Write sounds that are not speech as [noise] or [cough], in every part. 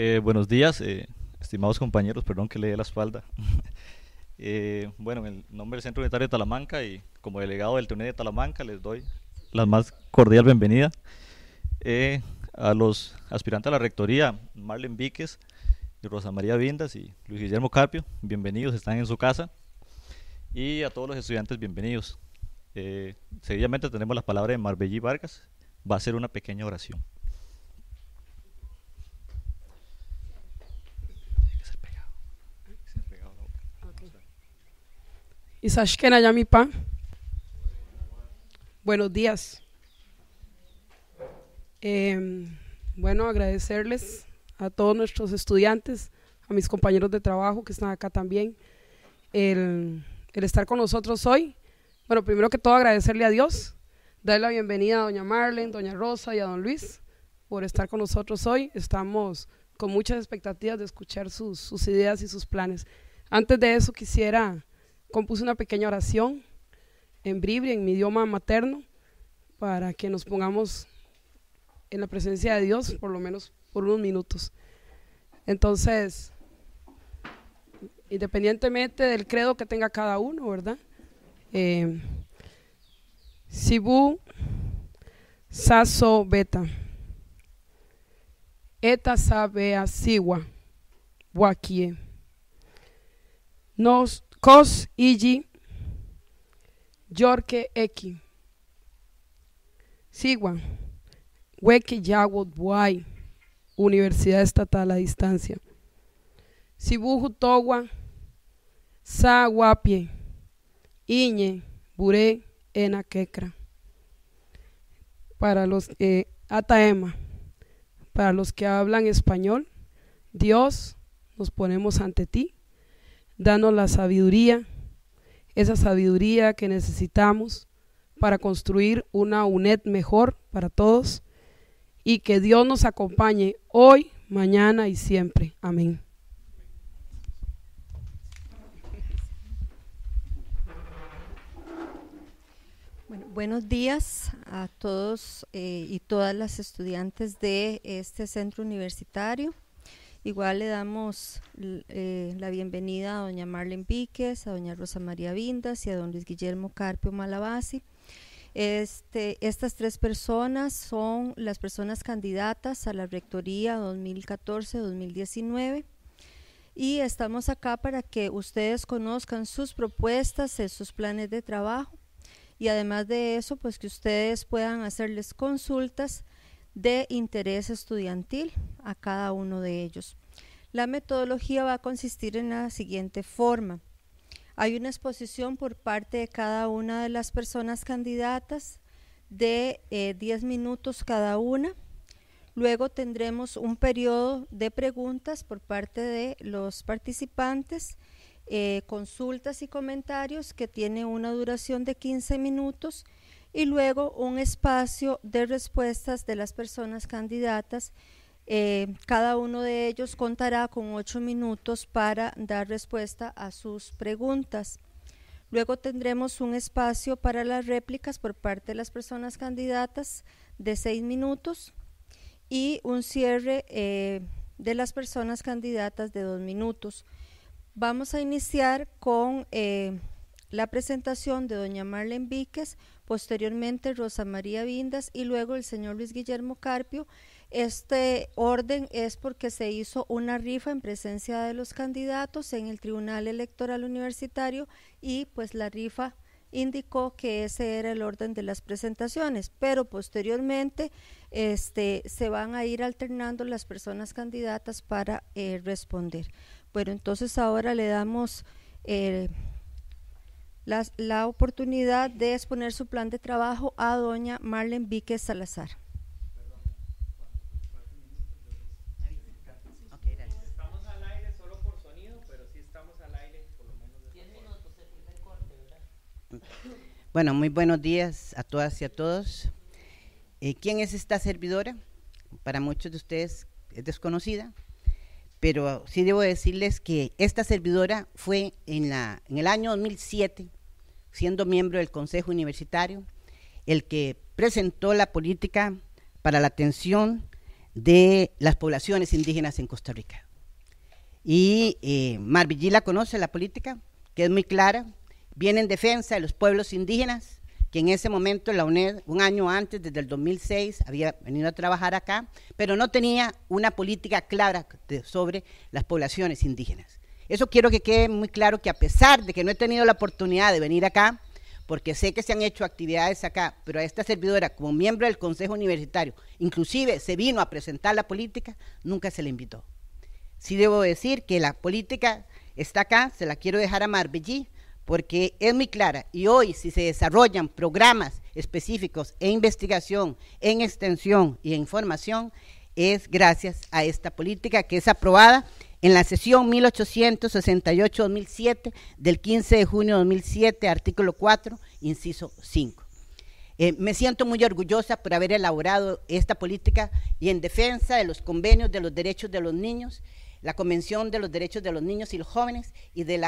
Eh, buenos días, eh, estimados compañeros, perdón que le dé la espalda. [laughs] Eh, bueno, en el nombre del Centro Unitario de Talamanca y como delegado del TUNE de Talamanca les doy la más cordial bienvenida a los aspirantes a la rectoría, Marlen Víquez, Rosa María Vindas y Luis Guillermo Carpio, bienvenidos, están en su casa. Y a todos los estudiantes, bienvenidos. seguidamente tenemos la palabra de Marbellí Vargas, va a ser una pequeña oración. Isashkena Yamipa. Buenos días. Em, bueno, agradecerles a todos nuestros estudiantes, a mis compañeros de trabajo que están acá también, el, estar con nosotros hoy. Bueno, primero que todo agradecerle a Dios, darle la bienvenida a doña Marlene, doña Rosa y a don Luis por estar con nosotros hoy. Estamos con muchas expectativas de escuchar sus ideas y sus planes. Antes de eso quisiera compuse una pequeña oración en bribri, en mi idioma materno, para que nos pongamos en la presencia de Dios, por lo menos por unos minutos. Entonces, independientemente del credo que tenga cada uno, ¿verdad? Eh, Sibu Saso Beta. Eta Sabea Siwa Nos Cos Igi Yorke Eki, Sigua Weki Yawo Buay Universidad Estatal a Distancia Sibuju Towa Sa Iñe Bure quekra Para los eh, Ataema Para los que hablan español Dios nos ponemos ante ti danos la sabiduría, esa sabiduría que necesitamos para construir una UNED mejor para todos y que Dios nos acompañe hoy, mañana y siempre. Amén. buenos días a todos eh, y todas las estudiantes de este centro universitario. Igual le damos eh, la bienvenida a doña Marlene Víquez, a doña Rosa María Vindas y a don Luis Guillermo Carpio Malabasi. Este, estas tres personas son las personas candidatas a la Rectoría 2014-2019 y estamos acá para que ustedes conozcan sus propuestas, eh, sus planes de trabajo y además de eso, pues que ustedes puedan hacerles consultas de interés estudiantil a cada uno de ellos. La metodología va a consistir en la siguiente forma. Hay una exposición por parte de cada una de las personas candidatas de 10 eh, minutos cada una. Luego tendremos un periodo de preguntas por parte de los participantes, eh, consultas y comentarios que tiene una duración de 15 minutos y luego un espacio de respuestas de las personas candidatas. Eh, cada uno de ellos contará con ocho minutos para dar respuesta a sus preguntas. Luego tendremos un espacio para las réplicas por parte de las personas candidatas de seis minutos y un cierre eh, de las personas candidatas de dos minutos. Vamos a iniciar con eh, la presentación de doña Marlene Víquez, posteriormente Rosa María Vindas y luego el señor Luis Guillermo Carpio. Este orden es porque se hizo una rifa en presencia de los candidatos en el Tribunal Electoral Universitario y pues la rifa indicó que ese era el orden de las presentaciones, pero posteriormente este, se van a ir alternando las personas candidatas para eh, responder. Bueno, entonces ahora le damos eh, la oportunidad de exponer su plan de trabajo a doña Marlene Víquez Salazar. Bueno, muy buenos días a todas y a todos. Eh, ¿Quién es esta servidora? Para muchos de ustedes es desconocida, pero sí debo decirles que esta servidora fue en, la, en el año 2007 siendo miembro del Consejo Universitario, el que presentó la política para la atención de las poblaciones indígenas en Costa Rica. Y eh, Marvillila conoce la política, que es muy clara, viene en defensa de los pueblos indígenas, que en ese momento la UNED, un año antes, desde el 2006, había venido a trabajar acá, pero no tenía una política clara sobre las poblaciones indígenas. Eso quiero que quede muy claro que a pesar de que no he tenido la oportunidad de venir acá, porque sé que se han hecho actividades acá, pero a esta servidora como miembro del Consejo Universitario, inclusive se vino a presentar la política, nunca se le invitó. Sí debo decir que la política está acá, se la quiero dejar a Marbellí, porque es muy clara y hoy si se desarrollan programas específicos en investigación, en extensión y en formación, es gracias a esta política que es aprobada en la sesión 1868-2007 del 15 de junio de 2007, artículo 4, inciso 5. Eh, me siento muy orgullosa por haber elaborado esta política y en defensa de los convenios de los derechos de los niños, la Convención de los Derechos de los Niños y los Jóvenes y del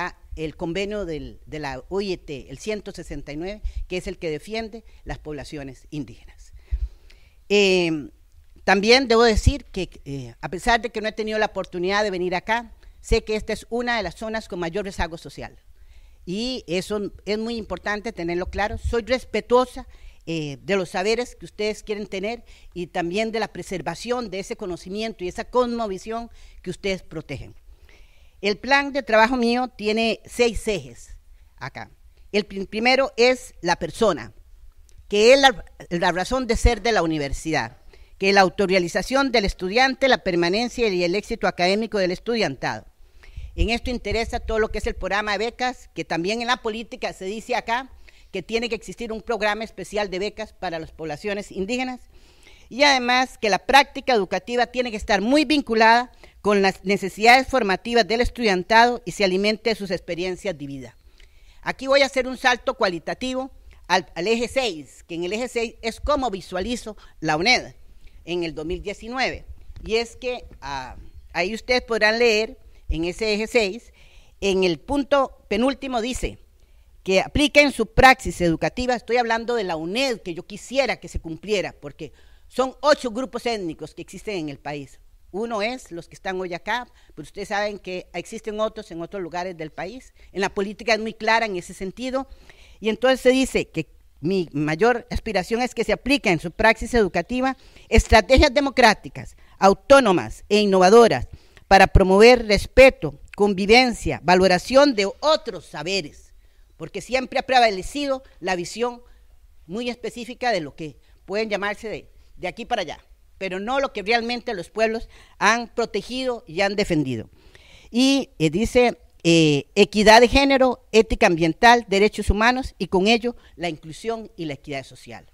convenio de la OIT, el 169, que es el que defiende las poblaciones indígenas. Eh, también debo decir que, eh, a pesar de que no he tenido la oportunidad de venir acá, sé que esta es una de las zonas con mayor rezago social. Y eso es muy importante tenerlo claro. Soy respetuosa eh, de los saberes que ustedes quieren tener y también de la preservación de ese conocimiento y esa cosmovisión que ustedes protegen. El plan de trabajo mío tiene seis ejes acá. El primero es la persona, que es la razón de ser de la universidad que la autorialización del estudiante, la permanencia y el éxito académico del estudiantado. En esto interesa todo lo que es el programa de becas, que también en la política se dice acá que tiene que existir un programa especial de becas para las poblaciones indígenas y además que la práctica educativa tiene que estar muy vinculada con las necesidades formativas del estudiantado y se alimente de sus experiencias de vida. Aquí voy a hacer un salto cualitativo al, eje 6, que en el eje 6 es cómo visualizo la UNED en el 2019. Y es que ah, ahí ustedes podrán leer en ese eje 6, en el punto penúltimo dice que apliquen su praxis educativa, estoy hablando de la UNED, que yo quisiera que se cumpliera, porque son ocho grupos étnicos que existen en el país. Uno es los que están hoy acá, pero ustedes saben que existen otros en otros lugares del país. En la política es muy clara en ese sentido. Y entonces se dice que mi mayor aspiración es que se apliquen en su praxis educativa estrategias democráticas, autónomas e innovadoras para promover respeto, convivencia, valoración de otros saberes, porque siempre ha prevalecido la visión muy específica de lo que pueden llamarse de, aquí para allá, pero no lo que realmente los pueblos han protegido y han defendido. Y eh, dice eh, equidad de género, ética ambiental, derechos humanos y con ello la inclusión y la equidad social.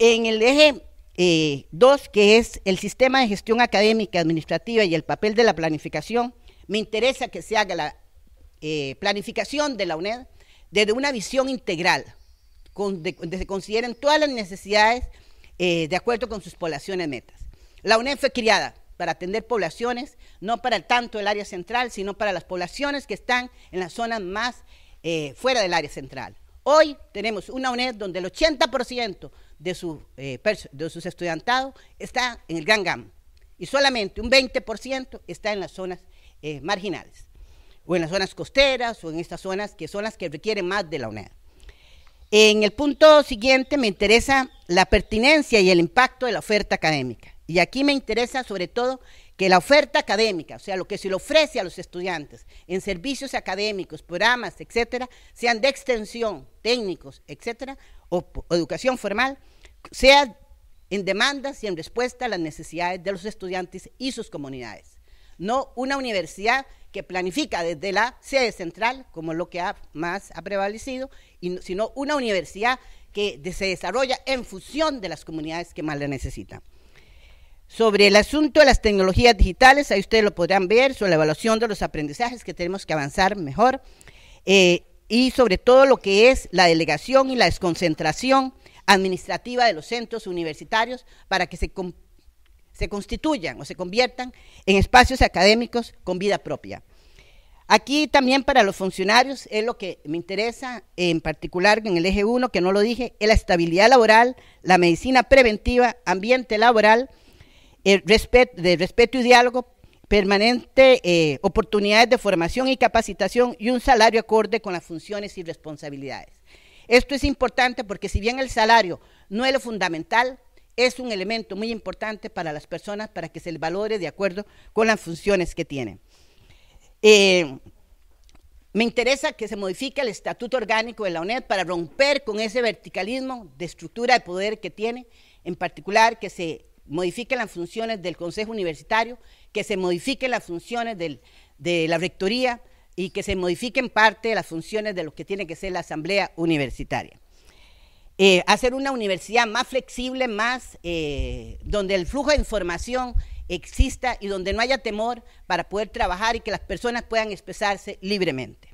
En el eje 2, eh, que es el sistema de gestión académica, administrativa y el papel de la planificación, me interesa que se haga la eh, planificación de la UNED desde una visión integral, donde se consideren todas las necesidades de acuerdo con sus poblaciones metas. La UNED fue criada para atender poblaciones, no para tanto el área central, sino para las poblaciones que están en las zonas más eh, fuera del área central. Hoy tenemos una UNED donde el 80% de, eh, de sus estudiantados está en el Gran y solamente un 20% está en las zonas eh, marginales o en las zonas costeras o en estas zonas que son las que requieren más de la UNED. En el punto siguiente me interesa la pertinencia y el impacto de la oferta académica. Y aquí me interesa sobre todo que la oferta académica, o sea, lo que se le ofrece a los estudiantes en servicios académicos, programas, etcétera, sean de extensión, técnicos, etcétera, o, educación formal, sea en demandas y en respuesta a las necesidades de los estudiantes y sus comunidades. No una universidad que planifica desde la sede central, como lo que más ha prevalecido, sino una universidad que se desarrolla en función de las comunidades que más la necesitan sobre el asunto de las tecnologías digitales, ahí ustedes lo podrán ver, sobre la evaluación de los aprendizajes que tenemos que avanzar mejor, eh, y sobre todo lo que es la delegación y la desconcentración administrativa de los centros universitarios para que se, se constituyan o se conviertan en espacios académicos con vida propia. Aquí también para los funcionarios es lo que me interesa, en particular en el eje 1, que no lo dije, es la estabilidad laboral, la medicina preventiva, ambiente laboral, eh, de respeto y diálogo permanente, eh, oportunidades de formación y capacitación y un salario acorde con las funciones y responsabilidades. Esto es importante porque si bien el salario no es lo fundamental, es un elemento muy importante para las personas para que se les valore de acuerdo con las funciones que tienen. Eh, me interesa que se modifique el estatuto orgánico de la UNED para romper con ese verticalismo de estructura de poder que tiene, en particular que se modifiquen las funciones del Consejo Universitario, que se modifiquen las funciones de la Rectoría y que se modifiquen parte de las funciones de lo que tiene que ser la Asamblea Universitaria. Eh, hacer una universidad más flexible, más eh, donde el flujo de información exista y donde no haya temor para poder trabajar y que las personas puedan expresarse libremente.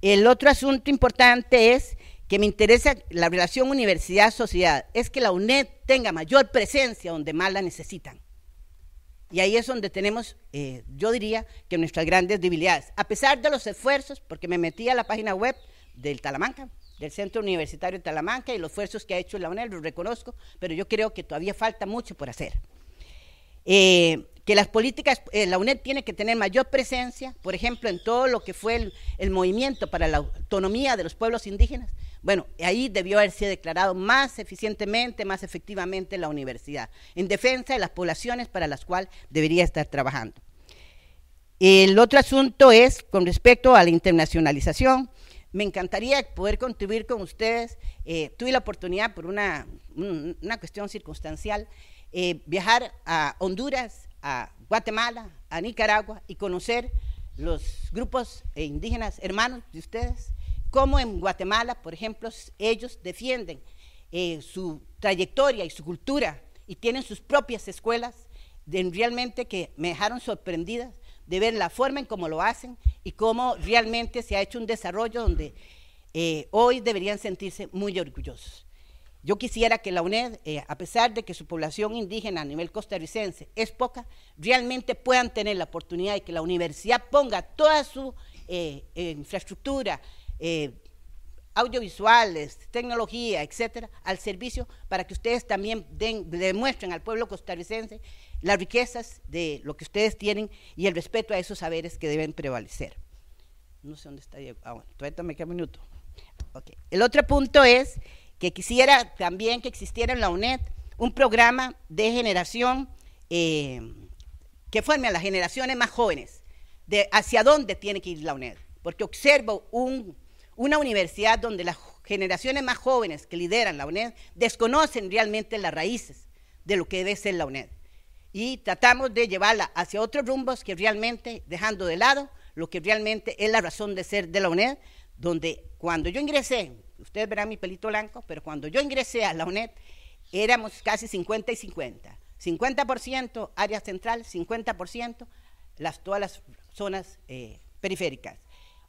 El otro asunto importante es que me interesa la relación universidad-sociedad es que la UNED tenga mayor presencia donde más la necesitan. Y ahí es donde tenemos, eh, yo diría, que nuestras grandes debilidades. A pesar de los esfuerzos, porque me metí a la página web del Talamanca, del Centro Universitario de Talamanca, y los esfuerzos que ha hecho la UNED, los reconozco, pero yo creo que todavía falta mucho por hacer. Eh, que las políticas, eh, la UNED tiene que tener mayor presencia, por ejemplo, en todo lo que fue el, movimiento para la autonomía de los pueblos indígenas. Bueno, ahí debió haberse declarado más eficientemente, más efectivamente la universidad, en defensa de las poblaciones para las cuales debería estar trabajando. El otro asunto es con respecto a la internacionalización. Me encantaría poder contribuir con ustedes. Eh, tuve la oportunidad, por una, cuestión circunstancial, eh, viajar a Honduras a Guatemala, a Nicaragua y conocer los grupos e indígenas hermanos de ustedes, como en Guatemala, por ejemplo, ellos defienden eh, su trayectoria y su cultura y tienen sus propias escuelas, realmente que me dejaron sorprendidas de ver la forma en cómo lo hacen y cómo realmente se ha hecho un desarrollo donde eh, hoy deberían sentirse muy orgullosos. Yo quisiera que la UNED, eh, a pesar de que su población indígena a nivel costarricense es poca, realmente puedan tener la oportunidad de que la universidad ponga toda su eh, infraestructura, eh, audiovisuales, tecnología, etcétera, al servicio para que ustedes también demuestren al pueblo costarricense las riquezas de lo que ustedes tienen y el respeto a esos saberes que deben prevalecer. No sé dónde está Diego. Ah, bueno, todavía un minuto. Okay. El otro punto es que quisiera también que existiera en la UNED un programa de generación eh, que forme a las generaciones más jóvenes, de hacia dónde tiene que ir la UNED. Porque observo una universidad donde las generaciones más jóvenes que lideran la UNED desconocen realmente las raíces de lo que debe ser la UNED. Y tratamos de llevarla hacia otros rumbos que realmente, dejando de lado lo que realmente es la razón de ser de la UNED, donde cuando yo ingresé ustedes verán mi pelito blanco, pero cuando yo ingresé a la UNED éramos casi 50 y 50. 50% área central, 50% las, todas las zonas eh, periféricas.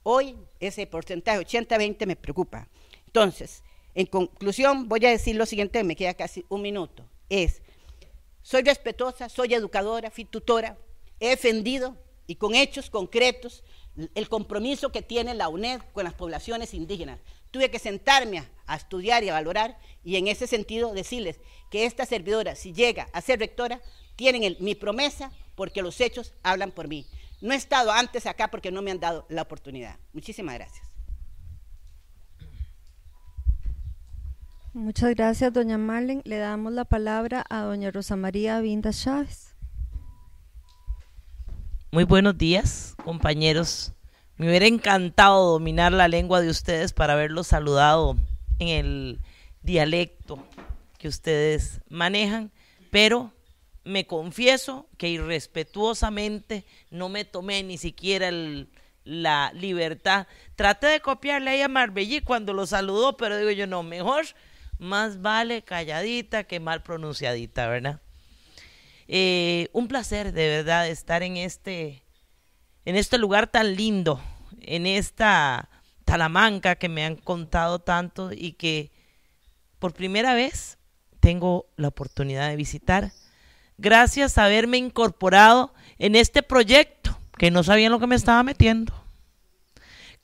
Hoy ese porcentaje 80-20 me preocupa. Entonces, en conclusión, voy a decir lo siguiente, me queda casi un minuto. Es, soy respetuosa, soy educadora, fui tutora, he defendido y con hechos concretos el compromiso que tiene la UNED con las poblaciones indígenas. Tuve que sentarme a, estudiar y a valorar y en ese sentido decirles que esta servidora, si llega a ser rectora, tienen mi promesa porque los hechos hablan por mí. No he estado antes acá porque no me han dado la oportunidad. Muchísimas gracias. Muchas gracias, doña Marlen. Le damos la palabra a doña Rosa María Vinda Chávez. Muy buenos días, compañeros me hubiera encantado dominar la lengua de ustedes para haberlos saludado en el dialecto que ustedes manejan, pero me confieso que irrespetuosamente no me tomé ni siquiera la libertad. Traté de copiarle ahí a Marbellí cuando lo saludó, pero digo yo, no, mejor más vale calladita que mal pronunciadita, ¿verdad? Eh, un placer de verdad estar en este, en este lugar tan lindo en esta Talamanca que me han contado tanto y que por primera vez tengo la oportunidad de visitar. Gracias a haberme incorporado en este proyecto, que no sabían lo que me estaba metiendo.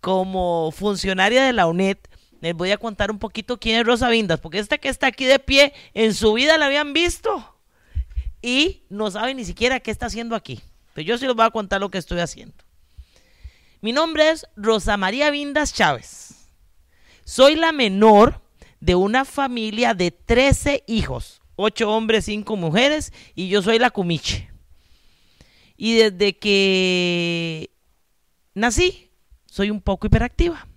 Como funcionaria de la UNED, les voy a contar un poquito quién es Rosa Vindas, porque esta que está aquí de pie, en su vida la habían visto y no sabe ni siquiera qué está haciendo aquí. Pero pues yo sí les voy a contar lo que estoy haciendo. Mi nombre es Rosa María Vindas Chávez. Soy la menor de una familia de 13 hijos, 8 hombres, 5 mujeres, y yo soy la cumiche. Y desde que nací, soy un poco hiperactiva.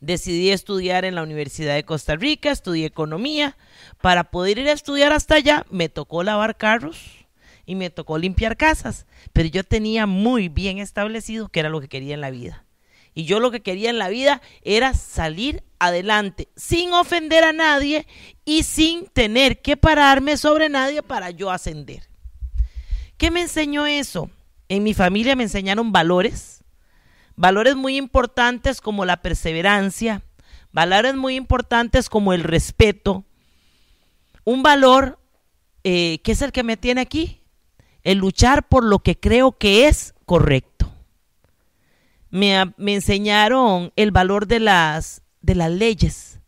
Decidí estudiar en la Universidad de Costa Rica, estudié economía. Para poder ir a estudiar hasta allá, me tocó lavar carros y me tocó limpiar casas, pero yo tenía muy bien establecido qué era lo que quería en la vida. Y yo lo que quería en la vida era salir adelante, sin ofender a nadie y sin tener que pararme sobre nadie para yo ascender. ¿Qué me enseñó eso? En mi familia me enseñaron valores, valores muy importantes como la perseverancia, valores muy importantes como el respeto, un valor eh, que es el que me tiene aquí, el luchar por lo que creo que es correcto. Me, enseñaron el valor de las, de las leyes.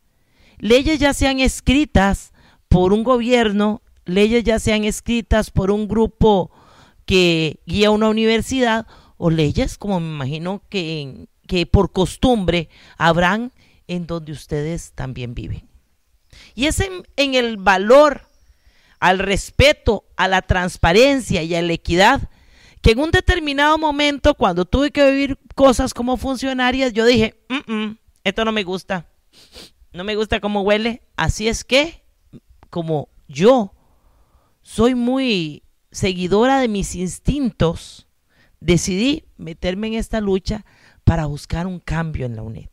Leyes ya sean escritas por un gobierno, leyes ya sean escritas por un grupo que guía una universidad, o leyes como me imagino que, que por costumbre habrán en donde ustedes también viven. Y es en el valor al respeto, a la transparencia y a la equidad, que en un determinado momento, cuando tuve que vivir cosas como funcionarias, yo dije, esto no me gusta, no me gusta cómo huele, así es que, como yo soy muy seguidora de mis instintos, decidí meterme en esta lucha para buscar un cambio en la UNED.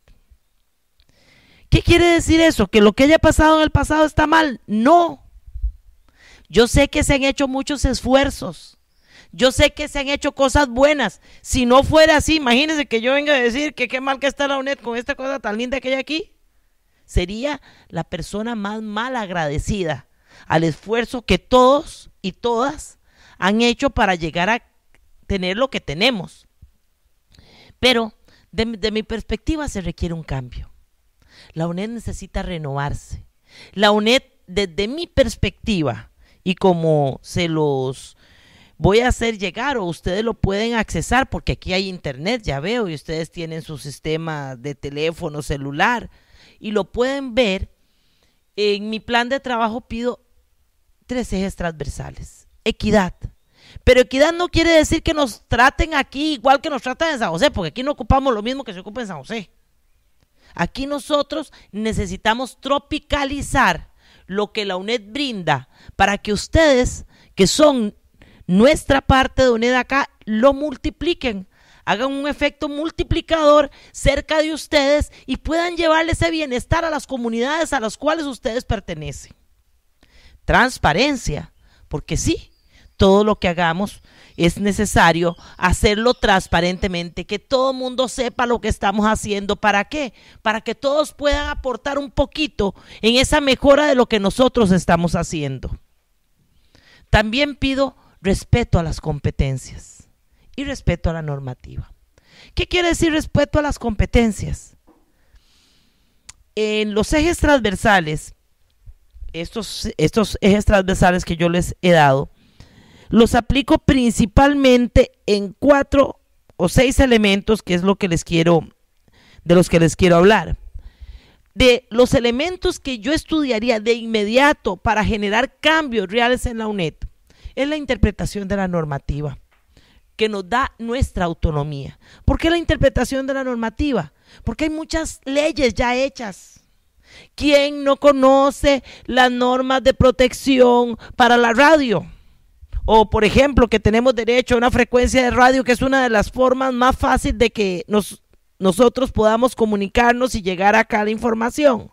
¿Qué quiere decir eso? ¿Que lo que haya pasado en el pasado está mal? No. Yo sé que se han hecho muchos esfuerzos. Yo sé que se han hecho cosas buenas. Si no fuera así, imagínense que yo venga a decir que qué mal que está la UNED con esta cosa tan linda que hay aquí. Sería la persona más mal agradecida al esfuerzo que todos y todas han hecho para llegar a tener lo que tenemos. Pero de, de mi perspectiva se requiere un cambio. La UNED necesita renovarse. La UNED, desde mi perspectiva, y como se los voy a hacer llegar o ustedes lo pueden accesar porque aquí hay internet, ya veo, y ustedes tienen su sistema de teléfono celular y lo pueden ver. En mi plan de trabajo pido tres ejes transversales. Equidad. Pero equidad no quiere decir que nos traten aquí igual que nos tratan en San José, porque aquí no ocupamos lo mismo que se ocupa en San José. Aquí nosotros necesitamos tropicalizar lo que la UNED brinda para que ustedes, que son nuestra parte de UNED acá, lo multipliquen, hagan un efecto multiplicador cerca de ustedes y puedan llevarle ese bienestar a las comunidades a las cuales ustedes pertenecen. Transparencia, porque sí, todo lo que hagamos es necesario hacerlo transparentemente, que todo el mundo sepa lo que estamos haciendo. ¿Para qué? Para que todos puedan aportar un poquito en esa mejora de lo que nosotros estamos haciendo. También pido respeto a las competencias y respeto a la normativa. ¿Qué quiere decir respeto a las competencias? En los ejes transversales, estos, estos ejes transversales que yo les he dado, los aplico principalmente en cuatro o seis elementos que es lo que les quiero de los que les quiero hablar. De los elementos que yo estudiaría de inmediato para generar cambios reales en la UNED es la interpretación de la normativa que nos da nuestra autonomía. ¿Por qué la interpretación de la normativa? Porque hay muchas leyes ya hechas. ¿Quién no conoce las normas de protección para la radio? O por ejemplo, que tenemos derecho a una frecuencia de radio, que es una de las formas más fáciles de que nos, nosotros podamos comunicarnos y llegar acá a la información.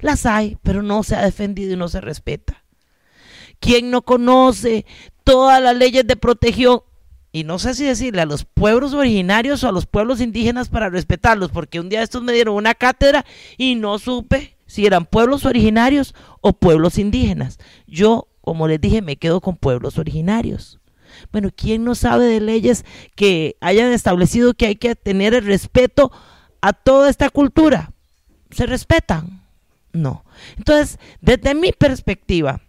Las hay, pero no se ha defendido y no se respeta. ¿Quién no conoce todas las leyes de protección? Y no sé si decirle a los pueblos originarios o a los pueblos indígenas para respetarlos, porque un día estos me dieron una cátedra y no supe si eran pueblos originarios o pueblos indígenas. Yo como les dije, me quedo con pueblos originarios. Bueno, ¿quién no sabe de leyes que hayan establecido que hay que tener el respeto a toda esta cultura? ¿Se respetan? No. Entonces, desde mi perspectiva,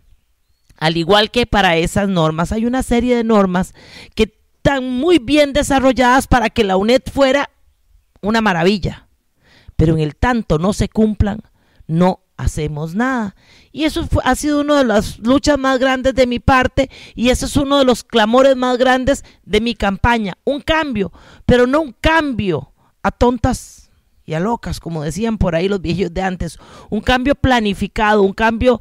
al igual que para esas normas, hay una serie de normas que están muy bien desarrolladas para que la UNED fuera una maravilla. Pero en el tanto no se cumplan, no hacemos nada. Y eso ha sido una de las luchas más grandes de mi parte y ese es uno de los clamores más grandes de mi campaña. Un cambio, pero no un cambio a tontas y a locas, como decían por ahí los viejos de antes. Un cambio planificado, un cambio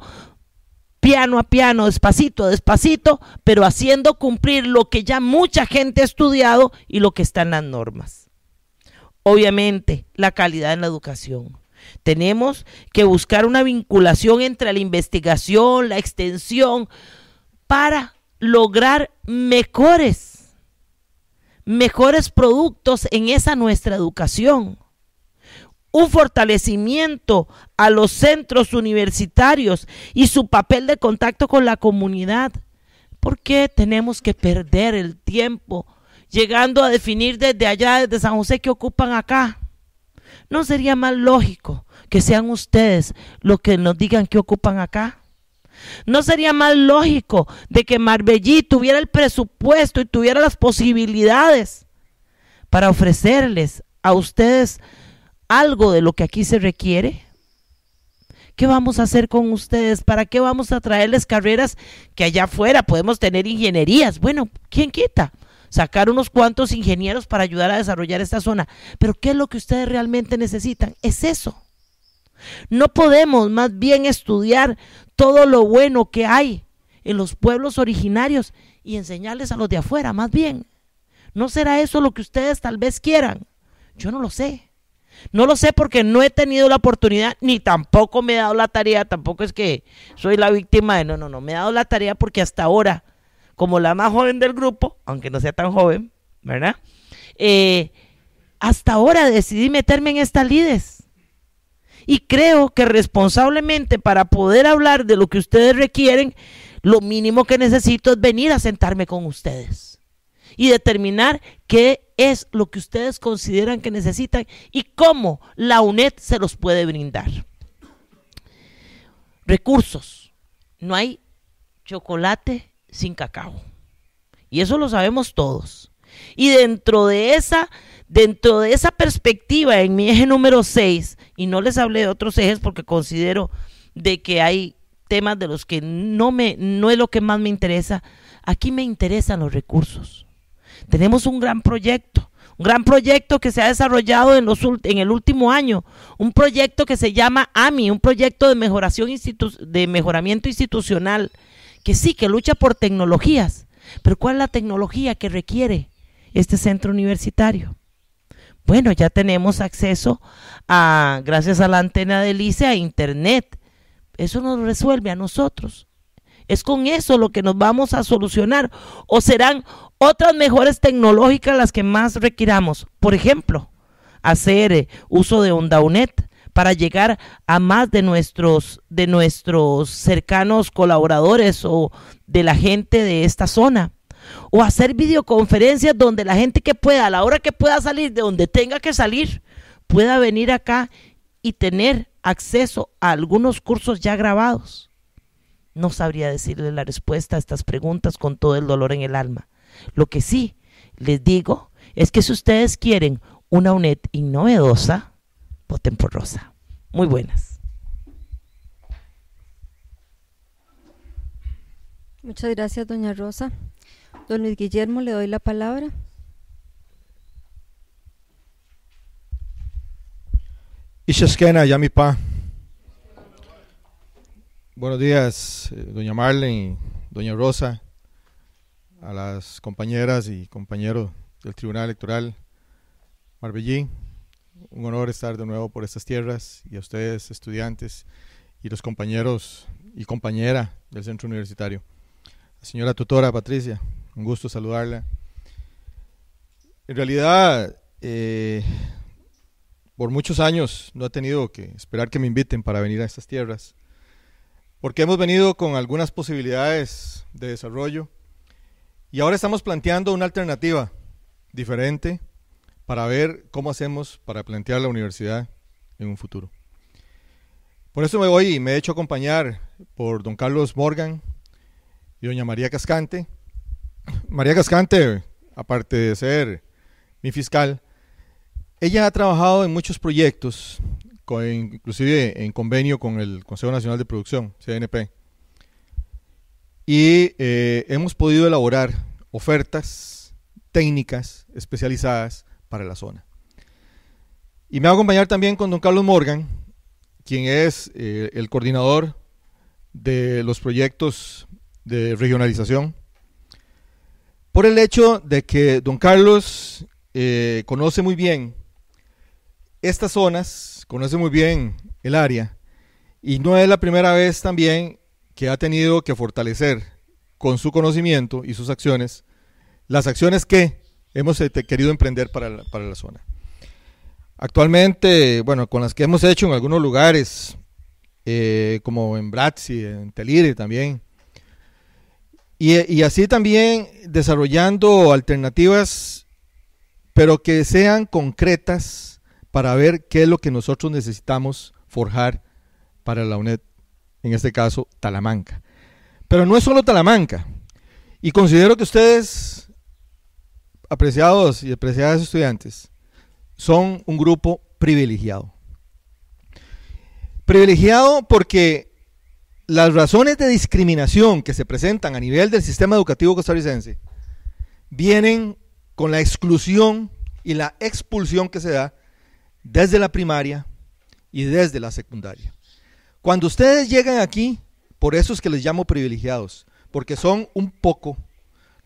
piano a piano, despacito a despacito, pero haciendo cumplir lo que ya mucha gente ha estudiado y lo que están las normas. Obviamente, la calidad en la educación tenemos que buscar una vinculación entre la investigación, la extensión, para lograr mejores, mejores productos en esa nuestra educación. Un fortalecimiento a los centros universitarios y su papel de contacto con la comunidad. ¿Por qué tenemos que perder el tiempo llegando a definir desde allá, desde San José, que ocupan acá? ¿No sería más lógico que sean ustedes los que nos digan qué ocupan acá? ¿No sería más lógico de que Marbellí tuviera el presupuesto y tuviera las posibilidades para ofrecerles a ustedes algo de lo que aquí se requiere? ¿Qué vamos a hacer con ustedes? ¿Para qué vamos a traerles carreras que allá afuera podemos tener ingenierías? Bueno, ¿quién quita? sacar unos cuantos ingenieros para ayudar a desarrollar esta zona. Pero ¿qué es lo que ustedes realmente necesitan? Es eso. No podemos más bien estudiar todo lo bueno que hay en los pueblos originarios y enseñarles a los de afuera, más bien. ¿No será eso lo que ustedes tal vez quieran? Yo no lo sé. No lo sé porque no he tenido la oportunidad, ni tampoco me he dado la tarea, tampoco es que soy la víctima de, no, no, no, me he dado la tarea porque hasta ahora como la más joven del grupo, aunque no sea tan joven, ¿verdad? Eh, hasta ahora decidí meterme en estas lides. Y creo que responsablemente para poder hablar de lo que ustedes requieren, lo mínimo que necesito es venir a sentarme con ustedes y determinar qué es lo que ustedes consideran que necesitan y cómo la UNED se los puede brindar. Recursos. No hay chocolate sin cacao. Y eso lo sabemos todos. Y dentro de esa, dentro de esa perspectiva, en mi eje número 6, y no les hablé de otros ejes porque considero de que hay temas de los que no me no es lo que más me interesa. Aquí me interesan los recursos. Tenemos un gran proyecto, un gran proyecto que se ha desarrollado en los en el último año, un proyecto que se llama AMI, un proyecto de mejoración de mejoramiento institucional que sí, que lucha por tecnologías, pero ¿cuál es la tecnología que requiere este centro universitario? Bueno, ya tenemos acceso a, gracias a la antena de LICE, a Internet. Eso nos resuelve a nosotros. Es con eso lo que nos vamos a solucionar. O serán otras mejores tecnológicas las que más requiramos. Por ejemplo, hacer eh, uso de onda unet para llegar a más de nuestros, de nuestros cercanos colaboradores o de la gente de esta zona. O hacer videoconferencias donde la gente que pueda, a la hora que pueda salir, de donde tenga que salir, pueda venir acá y tener acceso a algunos cursos ya grabados. No sabría decirle la respuesta a estas preguntas con todo el dolor en el alma. Lo que sí les digo es que si ustedes quieren una UNED innovedosa, voten por Rosa muy buenas. Muchas gracias, doña Rosa. Don Luis Guillermo, le doy la palabra. mi pa Buenos días, eh, doña Marlene, doña Rosa, a las compañeras y compañeros del Tribunal Electoral Marbellín un honor estar de nuevo por estas tierras y a ustedes, estudiantes y los compañeros y compañera del centro universitario. La señora tutora Patricia, un gusto saludarla. En realidad, eh, por muchos años no ha tenido que esperar que me inviten para venir a estas tierras, porque hemos venido con algunas posibilidades de desarrollo y ahora estamos planteando una alternativa diferente para ver cómo hacemos para plantear la universidad en un futuro. Por eso me voy y me he hecho acompañar por don Carlos Morgan y doña María Cascante. [clears throat] María Cascante, aparte de ser mi fiscal, ella ha trabajado en muchos proyectos, inclusive en convenio con el Consejo Nacional de Producción, CNP. Y eh, hemos podido elaborar ofertas técnicas especializadas para la zona. Y me va a acompañar también con don Carlos Morgan, quien es eh, el coordinador de los proyectos de regionalización, por el hecho de que don Carlos eh, conoce muy bien estas zonas, conoce muy bien el área, y no es la primera vez también que ha tenido que fortalecer con su conocimiento y sus acciones, las acciones que hemos este, querido emprender para la, para la zona. Actualmente, bueno, con las que hemos hecho en algunos lugares, eh, como en Bratzi, en Telire también. y, así también desarrollando alternativas, pero que sean concretas para ver qué es lo que nosotros necesitamos forjar para la UNED, en este caso Talamanca. Pero no es solo Talamanca. Y considero que ustedes apreciados y apreciadas estudiantes, son un grupo privilegiado. Privilegiado porque las razones de discriminación que se presentan a nivel del sistema educativo costarricense vienen con la exclusión y la expulsión que se da desde la primaria y desde la secundaria. Cuando ustedes llegan aquí, por eso es que les llamo privilegiados, porque son un poco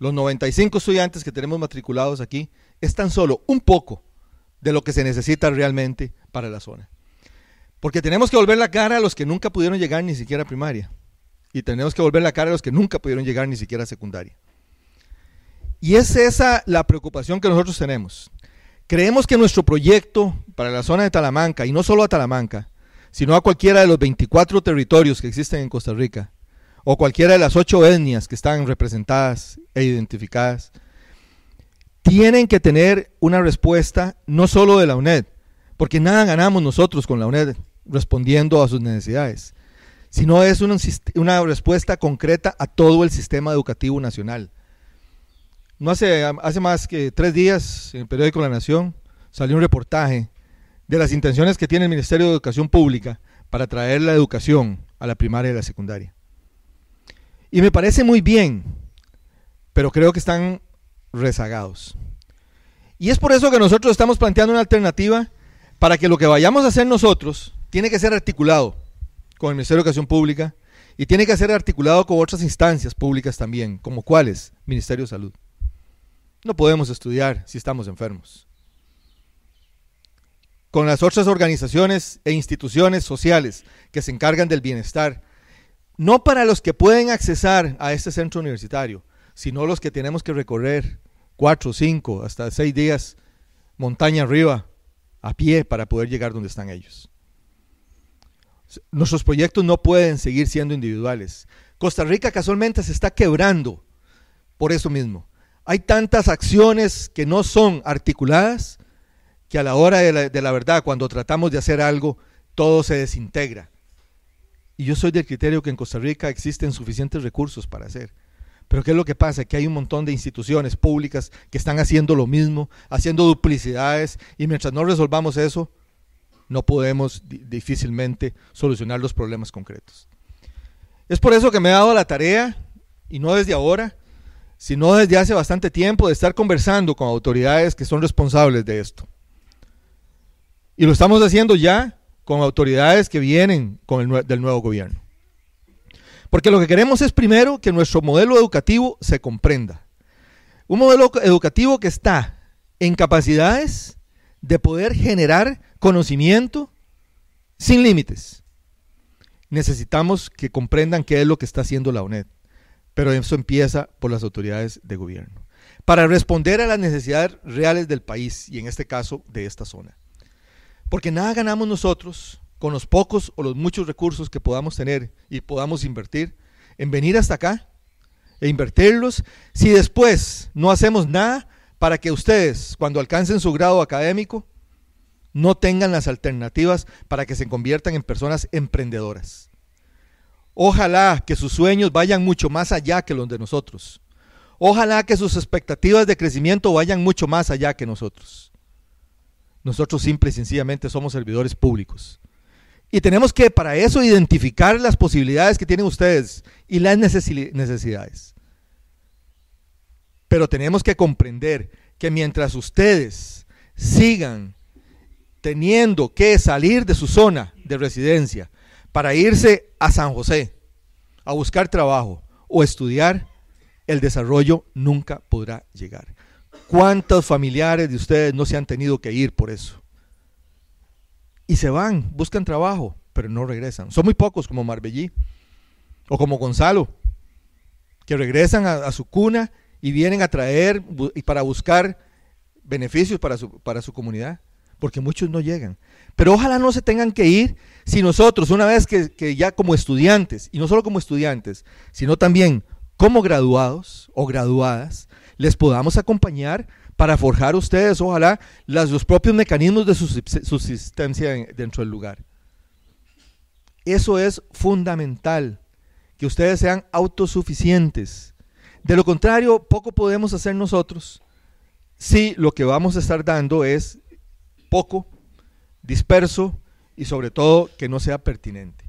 los 95 estudiantes que tenemos matriculados aquí, es tan solo un poco de lo que se necesita realmente para la zona. Porque tenemos que volver la cara a los que nunca pudieron llegar ni siquiera a primaria. Y tenemos que volver la cara a los que nunca pudieron llegar ni siquiera a secundaria. Y es esa la preocupación que nosotros tenemos. Creemos que nuestro proyecto para la zona de Talamanca, y no solo a Talamanca, sino a cualquiera de los 24 territorios que existen en Costa Rica, o cualquiera de las ocho etnias que están representadas e identificadas, tienen que tener una respuesta no solo de la UNED, porque nada ganamos nosotros con la UNED respondiendo a sus necesidades, sino es una, respuesta concreta a todo el sistema educativo nacional. No hace, hace más que tres días en el periódico La Nación salió un reportaje de las intenciones que tiene el Ministerio de Educación Pública para traer la educación a la primaria y la secundaria. Y me parece muy bien, pero creo que están rezagados. Y es por eso que nosotros estamos planteando una alternativa para que lo que vayamos a hacer nosotros tiene que ser articulado con el Ministerio de Educación Pública y tiene que ser articulado con otras instancias públicas también, como cuáles, Ministerio de Salud. No podemos estudiar si estamos enfermos. Con las otras organizaciones e instituciones sociales que se encargan del bienestar no para los que pueden accesar a este centro universitario, sino los que tenemos que recorrer cuatro, cinco, hasta seis días montaña arriba a pie para poder llegar donde están ellos. Nuestros proyectos no pueden seguir siendo individuales. Costa Rica casualmente se está quebrando por eso mismo. Hay tantas acciones que no son articuladas que a la hora de la verdad, cuando tratamos de hacer algo, todo se desintegra y yo soy del criterio que en Costa Rica existen suficientes recursos para hacer. Pero ¿qué es lo que pasa? Que hay un montón de instituciones públicas que están haciendo lo mismo, haciendo duplicidades, y mientras no resolvamos eso, no podemos difícilmente solucionar los problemas concretos. Es por eso que me he dado la tarea, y no desde ahora, sino desde hace bastante tiempo, de estar conversando con autoridades que son responsables de esto. Y lo estamos haciendo ya con autoridades que vienen con el, del nuevo gobierno. Porque lo que queremos es primero que nuestro modelo educativo se comprenda. Un modelo educativo que está en capacidades de poder generar conocimiento sin límites. Necesitamos que comprendan qué es lo que está haciendo la UNED, pero eso empieza por las autoridades de gobierno, para responder a las necesidades reales del país y en este caso de esta zona. Porque nada ganamos nosotros con los pocos o los muchos recursos que podamos tener y podamos invertir en venir hasta acá e invertirlos si después no hacemos nada para que ustedes, cuando alcancen su grado académico, no tengan las alternativas para que se conviertan en personas emprendedoras. Ojalá que sus sueños vayan mucho más allá que los de nosotros. Ojalá que sus expectativas de crecimiento vayan mucho más allá que nosotros. Nosotros simple y sencillamente somos servidores públicos. Y tenemos que para eso identificar las posibilidades que tienen ustedes y las necesidades. Pero tenemos que comprender que mientras ustedes sigan teniendo que salir de su zona de residencia para irse a San José a buscar trabajo o estudiar, el desarrollo nunca podrá llegar. ¿Cuántos familiares de ustedes no se han tenido que ir por eso? Y se van, buscan trabajo, pero no regresan. Son muy pocos como Marbellí o como Gonzalo, que regresan a, su cuna y vienen a traer y para buscar beneficios para su, para su comunidad, porque muchos no llegan. Pero ojalá no se tengan que ir si nosotros, una vez que, que ya como estudiantes, y no solo como estudiantes, sino también como graduados o graduadas, les podamos acompañar para forjar ustedes, ojalá, los propios mecanismos de subsistencia dentro del lugar. Eso es fundamental, que ustedes sean autosuficientes. De lo contrario, poco podemos hacer nosotros si lo que vamos a estar dando es poco, disperso y sobre todo que no sea pertinente.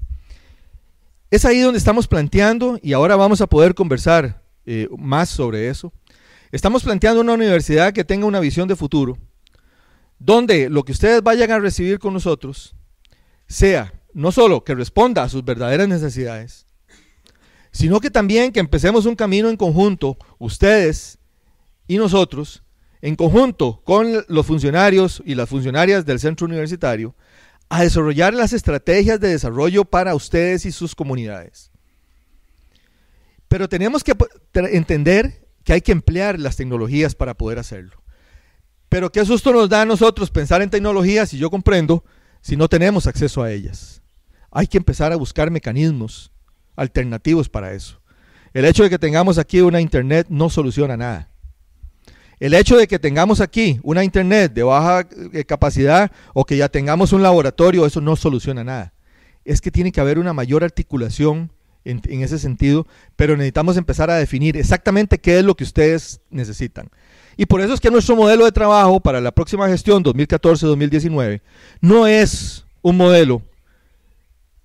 Es ahí donde estamos planteando y ahora vamos a poder conversar eh, más sobre eso Estamos planteando una universidad que tenga una visión de futuro, donde lo que ustedes vayan a recibir con nosotros sea no solo que responda a sus verdaderas necesidades, sino que también que empecemos un camino en conjunto, ustedes y nosotros, en conjunto con los funcionarios y las funcionarias del centro universitario, a desarrollar las estrategias de desarrollo para ustedes y sus comunidades. Pero tenemos que entender que hay que emplear las tecnologías para poder hacerlo. Pero qué susto nos da a nosotros pensar en tecnologías, y yo comprendo, si no tenemos acceso a ellas. Hay que empezar a buscar mecanismos alternativos para eso. El hecho de que tengamos aquí una Internet no soluciona nada. El hecho de que tengamos aquí una Internet de baja eh, capacidad o que ya tengamos un laboratorio, eso no soluciona nada. Es que tiene que haber una mayor articulación en, ese sentido, pero necesitamos empezar a definir exactamente qué es lo que ustedes necesitan. Y por eso es que nuestro modelo de trabajo para la próxima gestión 2014-2019 no es un modelo,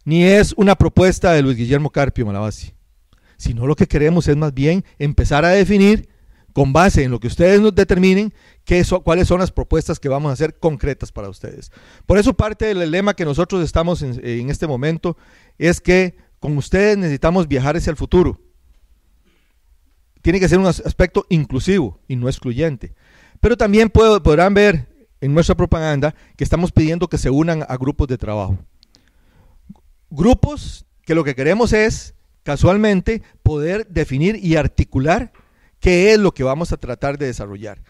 ni es una propuesta de Luis Guillermo Carpio Malabasi, sino lo que queremos es más bien empezar a definir con base en lo que ustedes nos determinen qué cuáles son las propuestas que vamos a hacer concretas para ustedes. Por eso parte del lema que nosotros estamos en este momento es que con ustedes necesitamos viajar hacia el futuro. Tiene que ser un aspecto inclusivo y no excluyente. Pero también puedo, podrán ver en nuestra propaganda que estamos pidiendo que se unan a grupos de trabajo. Grupos que lo que queremos es, casualmente, poder definir y articular qué es lo que vamos a tratar de desarrollar.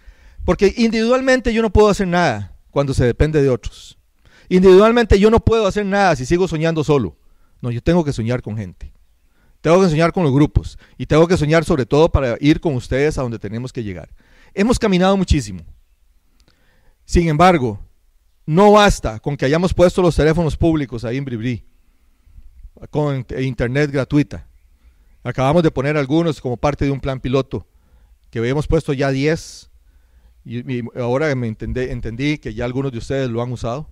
Porque individualmente yo no puedo hacer nada cuando se depende de otros. Individualmente yo no puedo hacer nada si sigo soñando solo. No, yo tengo que soñar con gente. Tengo que soñar con los grupos y tengo que soñar sobre todo para ir con ustedes a donde tenemos que llegar. Hemos caminado muchísimo. Sin embargo, no basta con que hayamos puesto los teléfonos públicos ahí en Bribri, con internet gratuita. Acabamos de poner algunos como parte de un plan piloto, que habíamos puesto ya 10 y, ahora me entendí que ya algunos de ustedes lo han usado.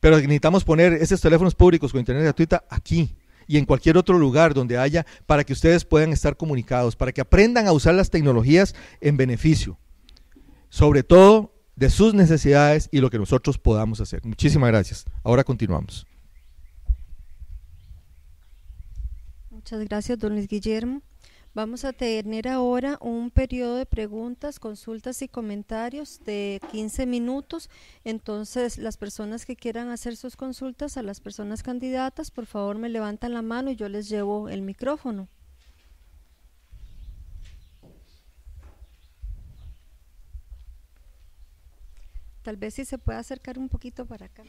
Pero necesitamos poner esos teléfonos públicos con internet gratuita aquí y en cualquier otro lugar donde haya para que ustedes puedan estar comunicados, para que aprendan a usar las tecnologías en beneficio, sobre todo de sus necesidades y lo que nosotros podamos hacer. Muchísimas gracias. Ahora continuamos. Muchas gracias, don Luis Guillermo. Vamos a tener ahora un periodo de preguntas, consultas y comentarios de 15 minutos. Entonces, las personas que quieran hacer sus consultas a las personas candidatas, por favor me levantan la mano y yo les llevo el micrófono. Tal vez si se puede acercar un poquito para acá.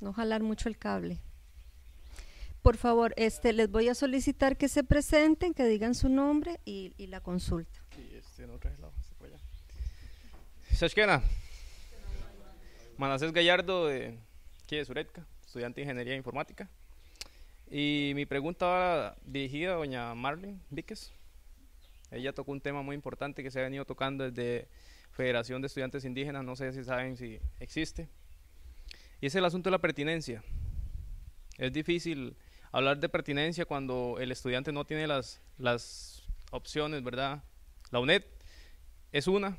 No jalar mucho el cable. Por favor, este, les voy a solicitar que se presenten, que digan su nombre y, la consulta. Sí, este, en Manasés Gallardo, de aquí de Suretka, estudiante de Ingeniería Informática. Y mi pregunta va dirigida a doña Marlene Víquez. Ella tocó un tema muy importante que se ha venido tocando desde Federación de Estudiantes Indígenas, no sé si saben si existe. Y es el asunto de la pertinencia. Es difícil hablar de pertinencia cuando el estudiante no tiene las, las opciones, ¿verdad? La UNED es una,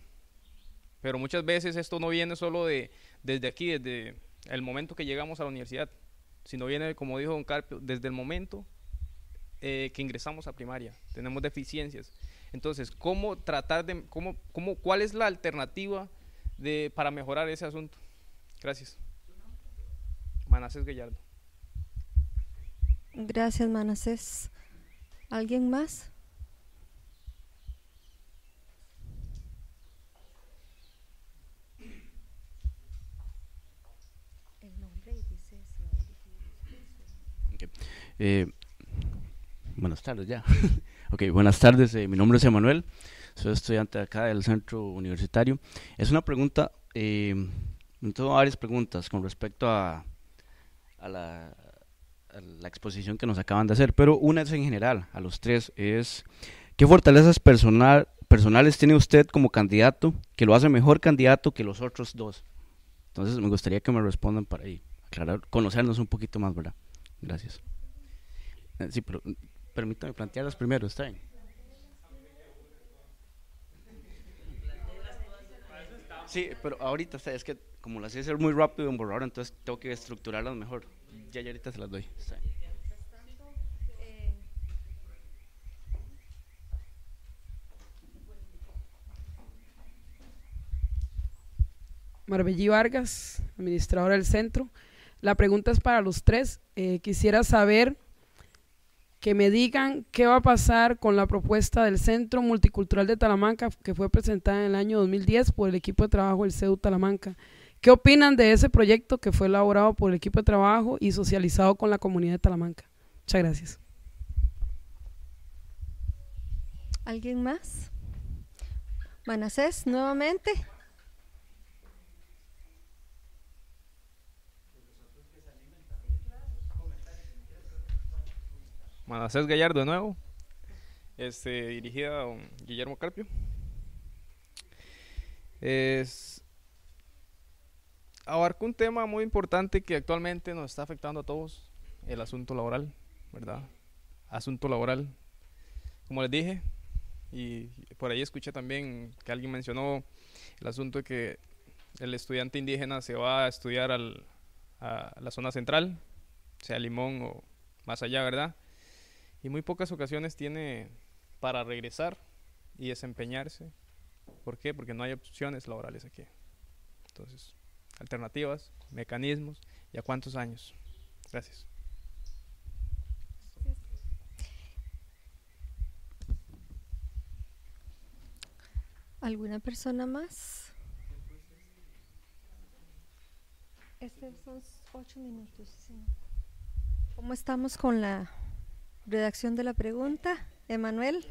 pero muchas veces esto no viene solo de, desde aquí, desde el momento que llegamos a la universidad, sino viene, como dijo Don Carpio, desde el momento eh, que ingresamos a primaria. Tenemos deficiencias. Entonces, ¿cómo tratar de, cómo, cuál es la alternativa de, para mejorar ese asunto? Gracias. Manases Gallardo. Gracias, Manasés. ¿Alguien más? Eh, buenas tardes ya. [laughs] ok, buenas tardes. Eh, mi nombre es Emanuel. Soy estudiante acá del centro universitario. Es una pregunta, eh, tengo varias preguntas con respecto a, a la la exposición que nos acaban de hacer, pero una es en general, a los tres, es qué fortalezas personal, personales tiene usted como candidato que lo hace mejor candidato que los otros dos. Entonces me gustaría que me respondan para ahí, aclarar, conocernos un poquito más, ¿verdad? Gracias. Eh, sí, pero permítame plantearlas primero, está bien. Sí, pero ahorita, es que como las hice muy rápido en borrador, entonces tengo que estructurarlas mejor. Ya, ahorita se las doy. Marbellí Vargas, administradora del centro. La pregunta es para los tres. Eh, quisiera saber que me digan qué va a pasar con la propuesta del Centro Multicultural de Talamanca que fue presentada en el año 2010 por el equipo de trabajo del CEU Talamanca. ¿Qué opinan de ese proyecto que fue elaborado por el equipo de trabajo y socializado con la comunidad de Talamanca? Muchas gracias. ¿Alguien más? Manasés, nuevamente. Manacés Gallardo de nuevo, este, dirigida a Guillermo Carpio. Es, abarcó un tema muy importante que actualmente nos está afectando a todos, el asunto laboral, ¿verdad? Asunto laboral, como les dije, y por ahí escuché también que alguien mencionó el asunto de que el estudiante indígena se va a estudiar al, a la zona central, sea Limón o más allá, ¿verdad? Y muy pocas ocasiones tiene para regresar y desempeñarse. ¿Por qué? Porque no hay opciones laborales aquí. Entonces, alternativas, mecanismos y a cuántos años. Gracias. ¿Alguna persona más? Estos son ocho minutos. ¿Cómo estamos con la redacción de la pregunta? Emanuel.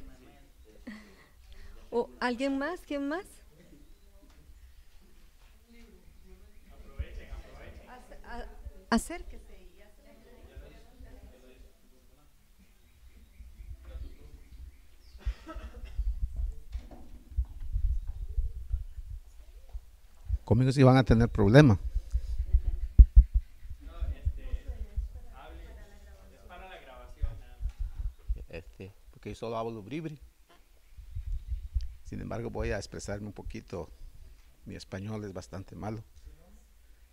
¿O alguien más? ¿Quién más? Acérquese. Conmigo sí van a tener problemas. Este, porque yo solo hablo libre. Sin embargo, voy a expresarme un poquito. Mi español es bastante malo.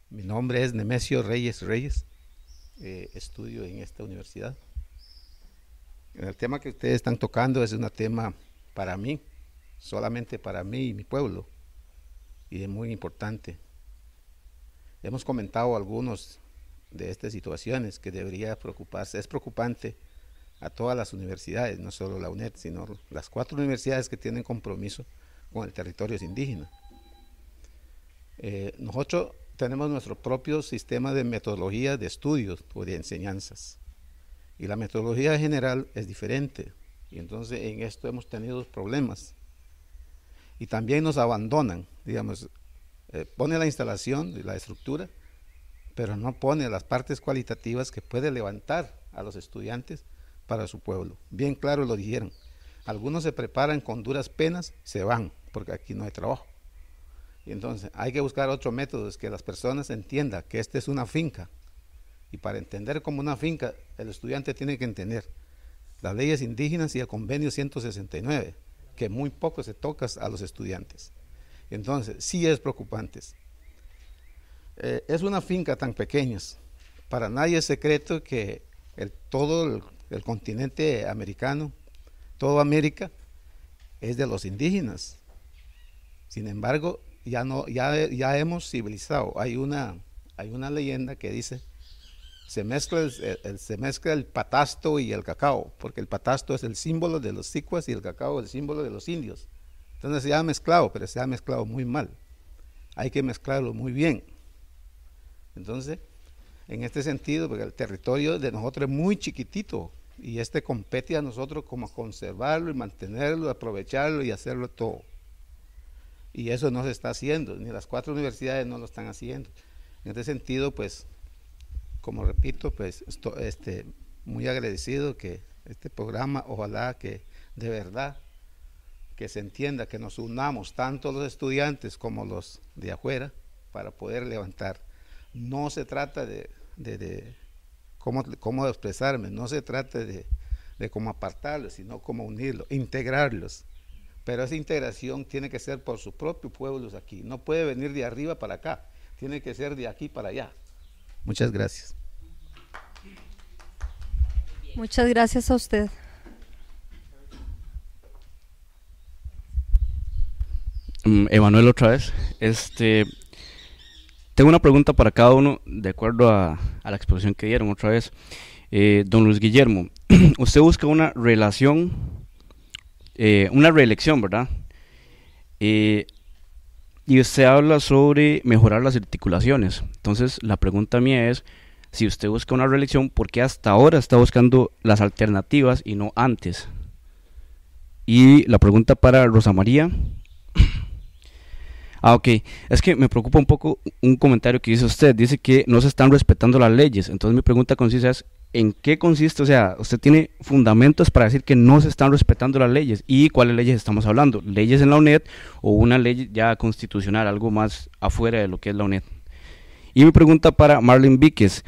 Mi nombre es Nemesio Reyes Reyes. Eh, estudio en esta universidad. El tema que ustedes están tocando es un tema para mí, solamente para mí y mi pueblo, y es muy importante. Hemos comentado algunos de estas situaciones que debería preocuparse. Es preocupante a todas las universidades, no solo la UNED, sino las cuatro universidades que tienen compromiso con el territorio indígena. Eh, nosotros tenemos nuestro propio sistema de metodología de estudios o de enseñanzas. Y la metodología general es diferente. Y entonces en esto hemos tenido problemas. Y también nos abandonan, digamos, eh, pone la instalación, y la estructura, pero no pone las partes cualitativas que puede levantar a los estudiantes para su pueblo. Bien claro lo dijeron. Algunos se preparan con duras penas, se van, porque aquí no hay trabajo. Y entonces hay que buscar otro método, es que las personas entiendan que esta es una finca. Y para entender como una finca, el estudiante tiene que entender las leyes indígenas y el convenio 169, que muy poco se toca a los estudiantes. Entonces, sí es preocupante. Eh, es una finca tan pequeña. Para nadie es secreto que el, todo el continente americano, toda América, es de los indígenas. Sin embargo, ya, no, ya, ya hemos civilizado. Hay una, hay una leyenda que dice, se mezcla el, se mezcla el patasto y el cacao, porque el patasto es el símbolo de los sicuas y el cacao el símbolo de los indios. Entonces se ha mezclado, pero se ha mezclado muy mal. Hay que mezclarlo muy bien. Entonces, en este sentido, porque el territorio de nosotros es muy chiquitito y este compete a nosotros como conservarlo y mantenerlo, aprovecharlo y hacerlo todo. Y eso no se está haciendo, ni las cuatro universidades no lo están haciendo. En este sentido, pues, como repito, pues, esto, este, muy agradecido que este programa, ojalá que de verdad que se entienda, que nos unamos tanto los estudiantes como los de afuera para poder levantar. No se trata de, de cómo, expresarme, no se trata de, de cómo apartarlos, sino cómo unirlos, integrarlos. Pero esa integración tiene que ser por sus propios pueblos aquí. No puede venir de arriba para acá. Tiene que ser de aquí para allá. Muchas gracias. Muchas gracias a usted. Mm, Emanuel otra vez. Este, tengo una pregunta para cada uno de acuerdo a, la exposición que dieron otra vez. Eh, don Luis Guillermo, [clears throat] usted busca una relación eh, una reelección, ¿verdad? Eh, y usted habla sobre mejorar las articulaciones. Entonces, la pregunta mía es, si usted busca una reelección, ¿por qué hasta ahora está buscando las alternativas y no antes? Y la pregunta para Rosa María. [coughs] Ah, ok. Es que me preocupa un poco un comentario que dice usted. Dice que no se están respetando las leyes. Entonces mi pregunta concisa es, en qué consiste, o sea, usted tiene fundamentos para decir que no se están respetando las leyes y cuáles leyes estamos hablando, leyes en la UNED o una ley ya constitucional, algo más afuera de lo que es la UNED. Y mi pregunta para Marlene Víquez.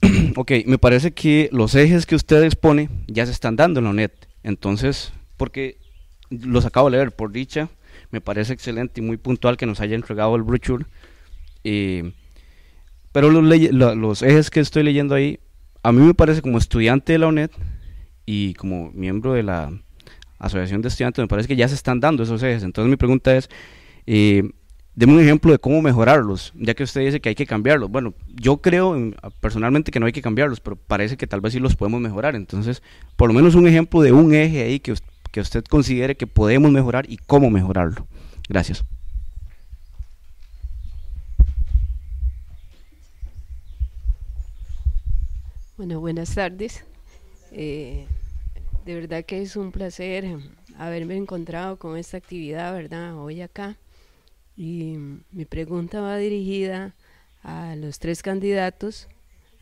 [clears throat] ok, me parece que los ejes que usted expone ya se están dando en la UNED. Entonces, porque los acabo de leer por dicha, me parece excelente y muy puntual que nos haya entregado el brochure. Eh, pero los ejes que estoy leyendo ahí a mí me parece como estudiante de la UNED y como miembro de la Asociación de Estudiantes, me parece que ya se están dando esos ejes. Entonces mi pregunta es, eh, deme un ejemplo de cómo mejorarlos, ya que usted dice que hay que cambiarlos. Bueno, yo creo personalmente que no hay que cambiarlos, pero parece que tal vez sí los podemos mejorar. Entonces, por lo menos un ejemplo de un eje ahí que, que usted considere que podemos mejorar y cómo mejorarlo. Gracias. Bueno, buenas tardes. Eh, de verdad que es un placer haberme encontrado con esta actividad, ¿verdad? Hoy acá. Y mi pregunta va dirigida a los tres candidatos.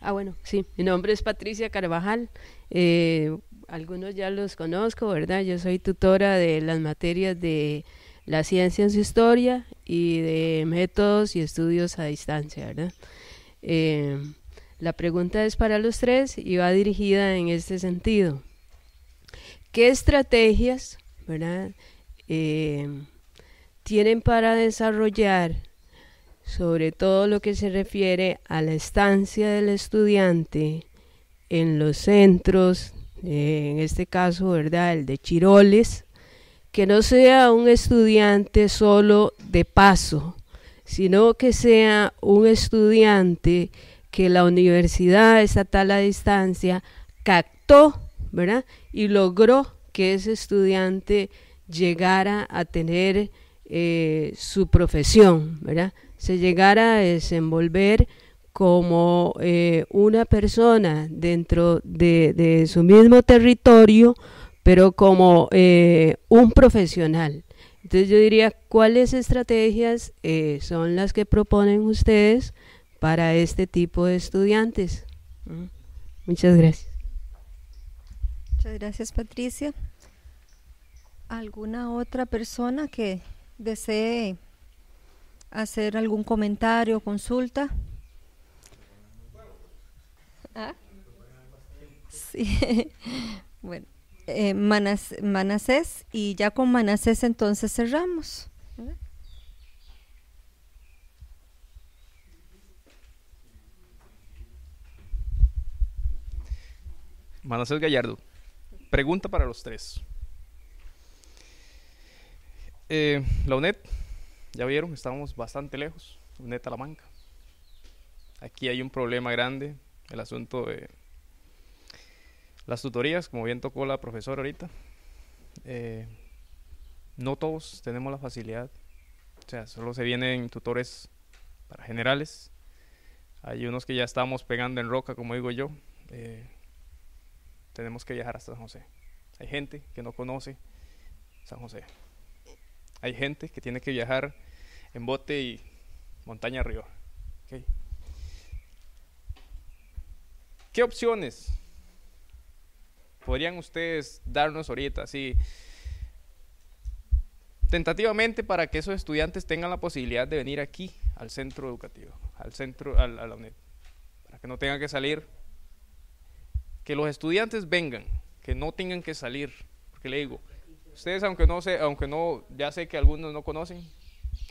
Ah, bueno, sí, mi nombre es Patricia Carvajal. Eh, algunos ya los conozco, ¿verdad? Yo soy tutora de las materias de la ciencia en su historia y de métodos y estudios a distancia, ¿verdad? Eh, la pregunta es para los tres y va dirigida en este sentido. ¿Qué estrategias eh, tienen para desarrollar sobre todo lo que se refiere a la estancia del estudiante en los centros, eh, en este caso, ¿verdad? El de Chiroles, que no sea un estudiante solo de paso, sino que sea un estudiante que la universidad estatal a distancia captó, Y logró que ese estudiante llegara a tener eh, su profesión, Se llegara a desenvolver como eh, una persona dentro de, su mismo territorio, pero como eh, un profesional. Entonces yo diría, ¿cuáles estrategias son las que proponen ustedes para este tipo de estudiantes. Mm. Muchas gracias. Muchas gracias, Patricia. ¿Alguna otra persona que desee hacer algún comentario o consulta? ¿Ah? Sí. [laughs] bueno, eh, Manas y ya con Manasés entonces cerramos. Manacel Gallardo. Pregunta para los tres. Eh, la UNED, ya vieron, estábamos bastante lejos. UNED Talamanca. Aquí hay un problema grande, el asunto de las tutorías, como bien tocó la profesora ahorita. Eh, no todos tenemos la facilidad. O sea, solo se vienen tutores para generales. Hay unos que ya estamos pegando en roca, como digo yo. Eh, tenemos que viajar hasta San José. Hay gente que no conoce San José. Hay gente que tiene que viajar en bote y montaña arriba. ¿Qué opciones podrían ustedes darnos ahorita, así tentativamente para que esos estudiantes tengan la posibilidad de venir aquí al centro educativo, al centro, a la UNED, para que no tengan que salir que los estudiantes vengan, que no tengan que salir, porque le digo, ustedes aunque no sé, aunque no, ya sé que algunos no conocen,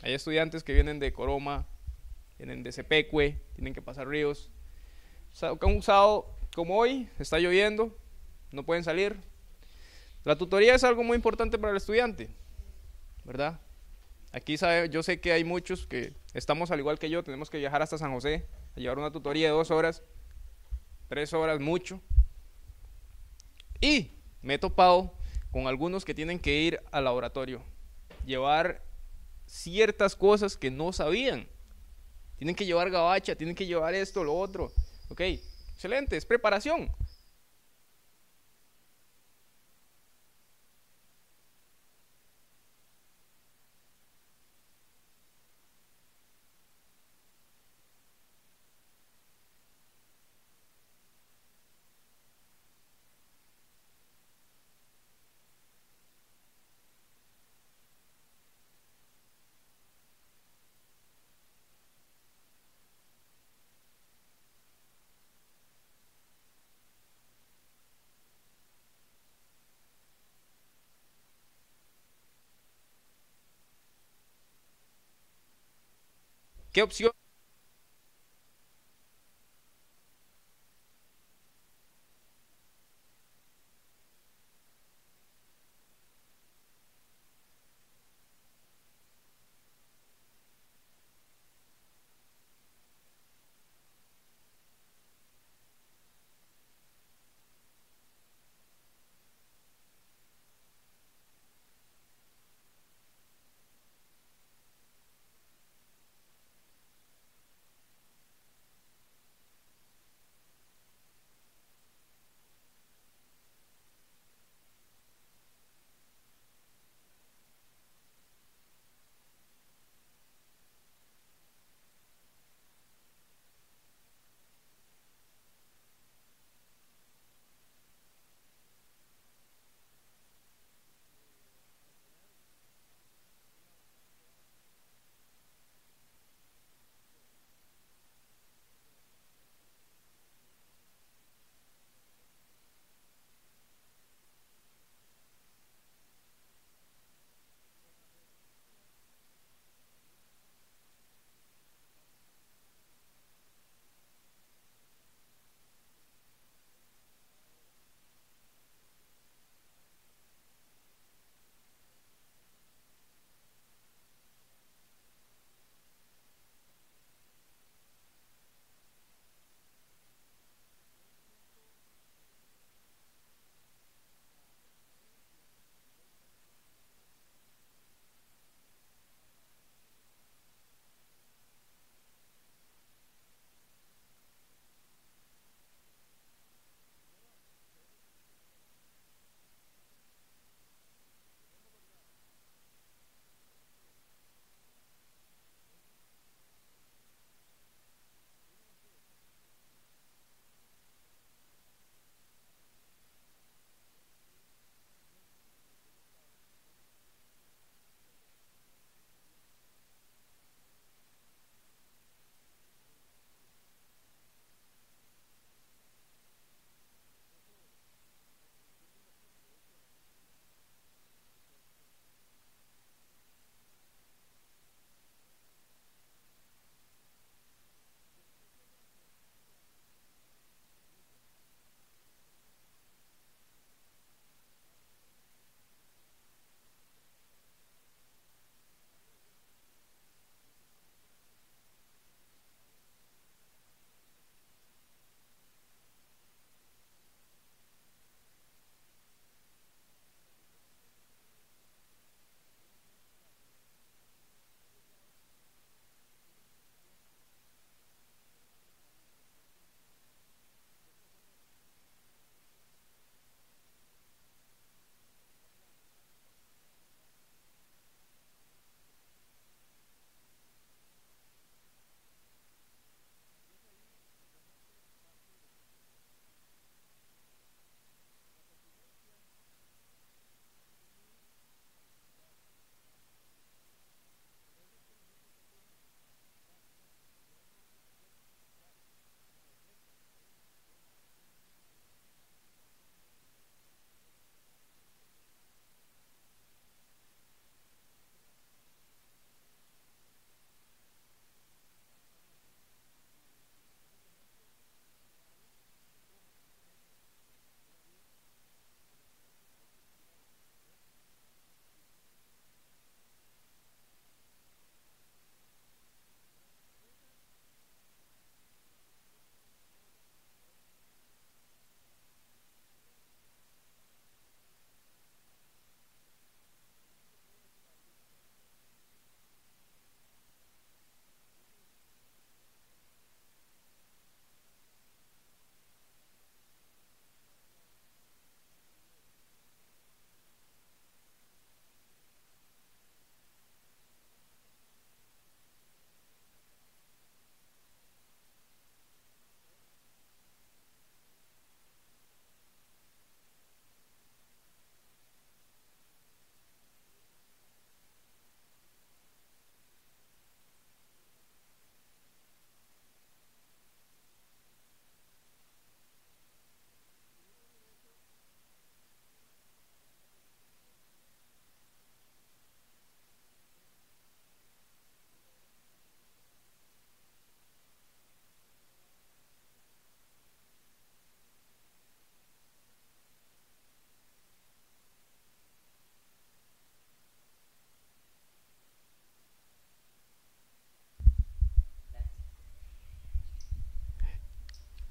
hay estudiantes que vienen de Coroma, vienen de Cepecue, tienen que pasar ríos. Un sábado como hoy, está lloviendo, no pueden salir. La tutoría es algo muy importante para el estudiante, ¿verdad? Aquí sabe, yo sé que hay muchos que estamos al igual que yo, tenemos que viajar hasta San José a llevar una tutoría de dos horas, tres horas mucho, y me he topado con algunos que tienen que ir al laboratorio, llevar ciertas cosas que no sabían. Tienen que llevar gabacha, tienen que llevar esto, lo otro. Ok, excelente, es preparación. ¿Qué opción?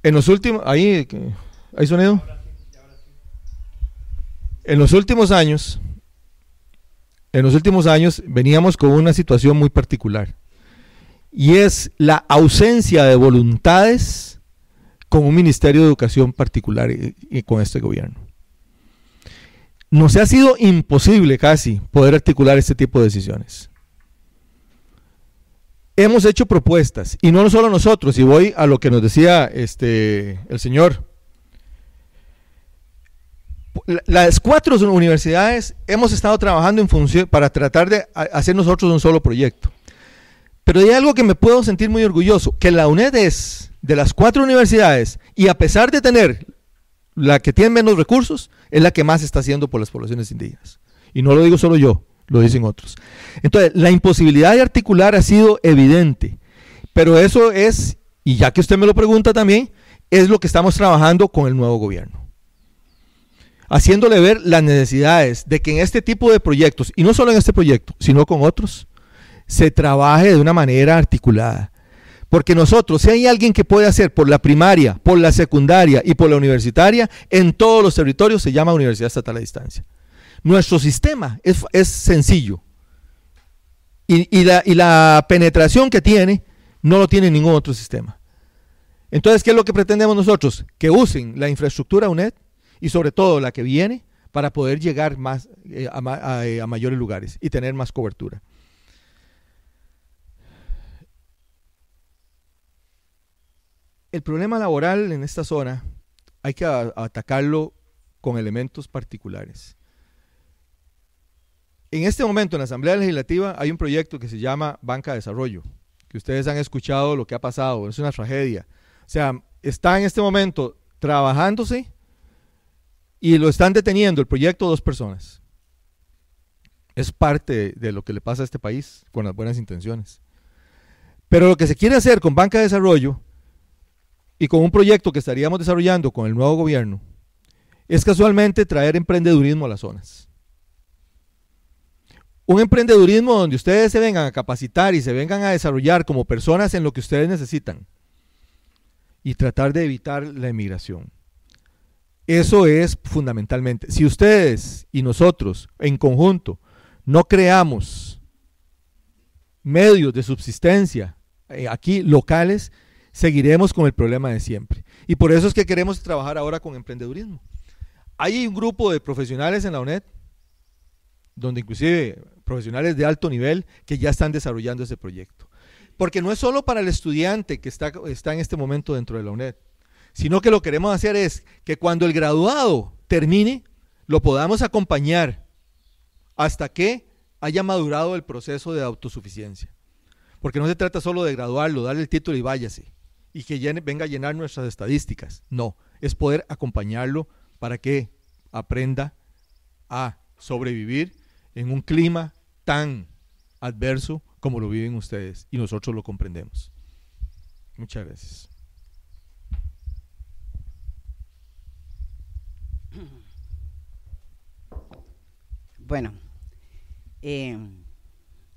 En los últimos. Ahí. ¿Hay sonido? En los últimos años. En los últimos años veníamos con una situación muy particular. Y es la ausencia de voluntades con un Ministerio de Educación particular y, y con este gobierno. Nos ha sido imposible casi poder articular este tipo de decisiones hemos hecho propuestas, y no solo nosotros, y voy a lo que nos decía este, el señor. Las cuatro universidades hemos estado trabajando en función para tratar de hacer nosotros un solo proyecto. Pero hay algo que me puedo sentir muy orgulloso, que la UNED es de las cuatro universidades, y a pesar de tener la que tiene menos recursos, es la que más está haciendo por las poblaciones indígenas. Y no lo digo solo yo, lo dicen otros. Entonces, la imposibilidad de articular ha sido evidente, pero eso es, y ya que usted me lo pregunta también, es lo que estamos trabajando con el nuevo gobierno. Haciéndole ver las necesidades de que en este tipo de proyectos, y no solo en este proyecto, sino con otros, se trabaje de una manera articulada. Porque nosotros, si hay alguien que puede hacer por la primaria, por la secundaria y por la universitaria, en todos los territorios se llama Universidad Estatal a Distancia. Nuestro sistema es, sencillo. Y, la, penetración que tiene no lo tiene ningún otro sistema. Entonces, ¿qué es lo que pretendemos nosotros? Que usen la infraestructura UNED y sobre todo la que viene para poder llegar más, eh, eh, a, mayores lugares y tener más cobertura. El problema laboral en esta zona hay que atacarlo con elementos particulares. En este momento en la Asamblea Legislativa hay un proyecto que se llama Banca de Desarrollo, que ustedes han escuchado lo que ha pasado, es una tragedia. O sea, está en este momento trabajándose y lo están deteniendo el proyecto dos personas. Es parte de lo que le pasa a este país con las buenas intenciones. Pero lo que se quiere hacer con Banca de Desarrollo y con un proyecto que estaríamos desarrollando con el nuevo gobierno es casualmente traer emprendedurismo a las zonas un emprendedurismo donde ustedes se vengan a capacitar y se vengan a desarrollar como personas en lo que ustedes necesitan y tratar de evitar la emigración. Eso es fundamentalmente. Si ustedes y nosotros en conjunto no creamos medios de subsistencia eh, aquí locales, seguiremos con el problema de siempre. Y por eso es que queremos trabajar ahora con emprendedurismo. Hay un grupo de profesionales en la UNED, donde inclusive profesionales de alto nivel que ya están desarrollando ese proyecto. Porque no es solo para el estudiante que está, está en este momento dentro de la UNED, sino que lo que queremos hacer es que cuando el graduado termine, lo podamos acompañar hasta que haya madurado el proceso de autosuficiencia. Porque no se trata solo de graduarlo, darle el título y váyase, y que venga a llenar nuestras estadísticas. No, es poder acompañarlo para que aprenda a sobrevivir en un clima tan adverso como lo viven ustedes y nosotros lo comprendemos. Muchas gracias. Bueno, eh,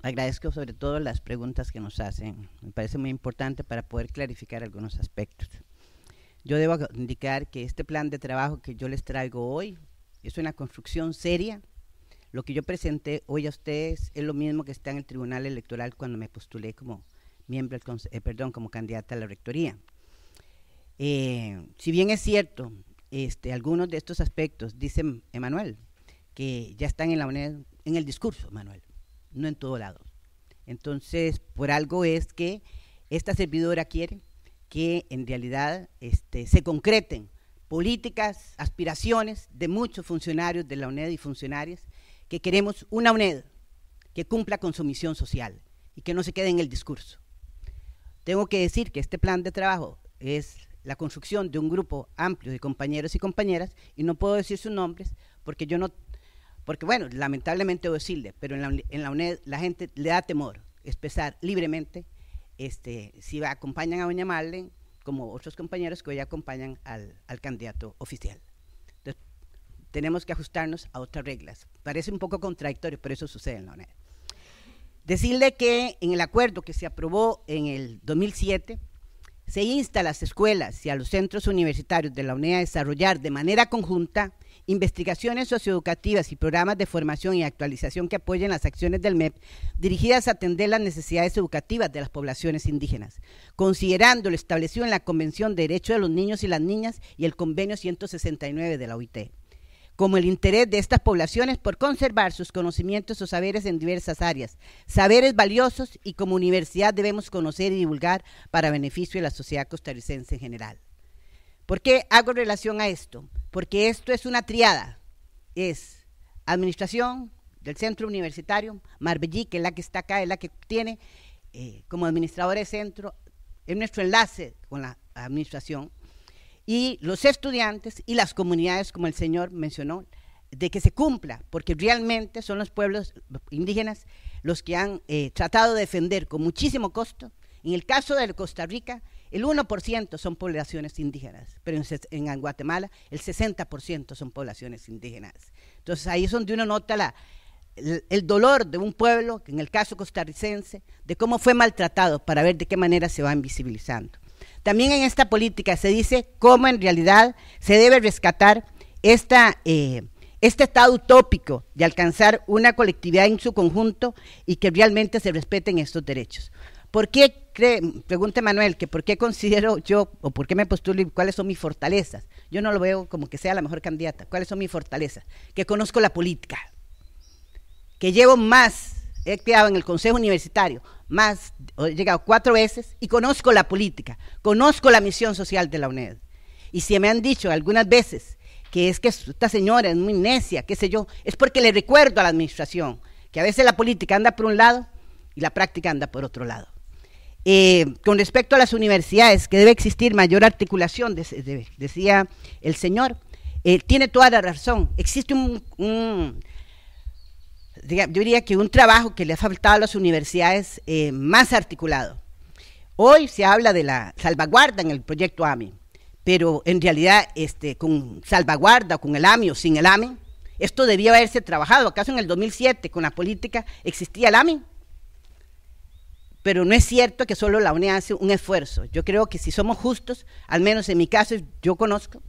agradezco sobre todo las preguntas que nos hacen. Me parece muy importante para poder clarificar algunos aspectos. Yo debo indicar que este plan de trabajo que yo les traigo hoy es una construcción seria lo que yo presenté hoy a ustedes es lo mismo que está en el Tribunal Electoral cuando me postulé como miembro, eh, perdón, como candidata a la rectoría. Eh, si bien es cierto, este, algunos de estos aspectos, dice Emanuel, que ya están en, la, UNED, en el discurso, Manuel, no en todo lado. Entonces, por algo es que esta servidora quiere que en realidad este, se concreten políticas, aspiraciones de muchos funcionarios de la UNED y funcionarias que queremos una UNED que cumpla con su misión social y que no se quede en el discurso. Tengo que decir que este plan de trabajo es la construcción de un grupo amplio de compañeros y compañeras, y no puedo decir sus nombres porque yo no, porque bueno, lamentablemente voy pero en la, UNED la gente le da temor expresar libremente este, si acompañan a doña Marlene, como otros compañeros que hoy acompañan al candidato oficial tenemos que ajustarnos a otras reglas. Parece un poco contradictorio, pero eso sucede en la UNED. Decirle que en el acuerdo que se aprobó en el 2007, se insta a las escuelas y a los centros universitarios de la UNED a desarrollar de manera conjunta investigaciones socioeducativas y programas de formación y actualización que apoyen las acciones del MEP dirigidas a atender las necesidades educativas de las poblaciones indígenas, considerando lo establecido en la Convención de Derechos de los Niños y las Niñas y el Convenio 169 de la OIT como el interés de estas poblaciones por conservar sus conocimientos o saberes en diversas áreas, saberes valiosos y como universidad debemos conocer y divulgar para beneficio de la sociedad costarricense en general. ¿Por qué hago relación a esto? Porque esto es una triada, es administración del centro universitario, Marbellí, que es la que está acá, es la que tiene eh, como administrador de centro, es nuestro enlace con la administración, y los estudiantes y las comunidades, como el señor mencionó, de que se cumpla, porque realmente son los pueblos indígenas los que han eh, tratado de defender con muchísimo costo. En el caso de Costa Rica, el 1% son poblaciones indígenas, pero en, Guatemala el 60% son poblaciones indígenas. Entonces ahí es donde uno nota la, el, dolor de un pueblo, en el caso costarricense, de cómo fue maltratado para ver de qué manera se va invisibilizando. También en esta política se dice cómo en realidad se debe rescatar esta, eh, este estado utópico de alcanzar una colectividad en su conjunto y que realmente se respeten estos derechos. ¿Por qué, cree, pregunta Manuel, que por qué considero [laughs] yo o por qué me postulo y cuáles son mis fortalezas? Yo no lo veo como que sea la mejor candidata. ¿Cuáles son mis fortalezas? Que conozco la política, que llevo más, he quedado en el Consejo Universitario, más, he llegado cuatro veces y conozco la política, conozco la misión social de la UNED. Y si me han dicho algunas veces que es que esta señora es muy necia, qué sé yo, es porque le recuerdo a la administración que a veces la política anda por un lado y la práctica anda por otro lado. Eh, con respecto a las universidades, que debe existir mayor articulación, decía el señor, eh, tiene toda la razón. Existe un yo diría que un trabajo que le ha faltado a las universidades eh, más articulado. Hoy se habla de la salvaguarda en el proyecto AMI, pero en realidad este, con salvaguarda, con el AMI o sin el AMI, esto debía haberse trabajado. ¿Acaso en el 2007 con la política existía el AMI? Pero no es cierto que solo la UNED hace un esfuerzo. Yo creo que si somos justos, al menos en mi caso yo conozco,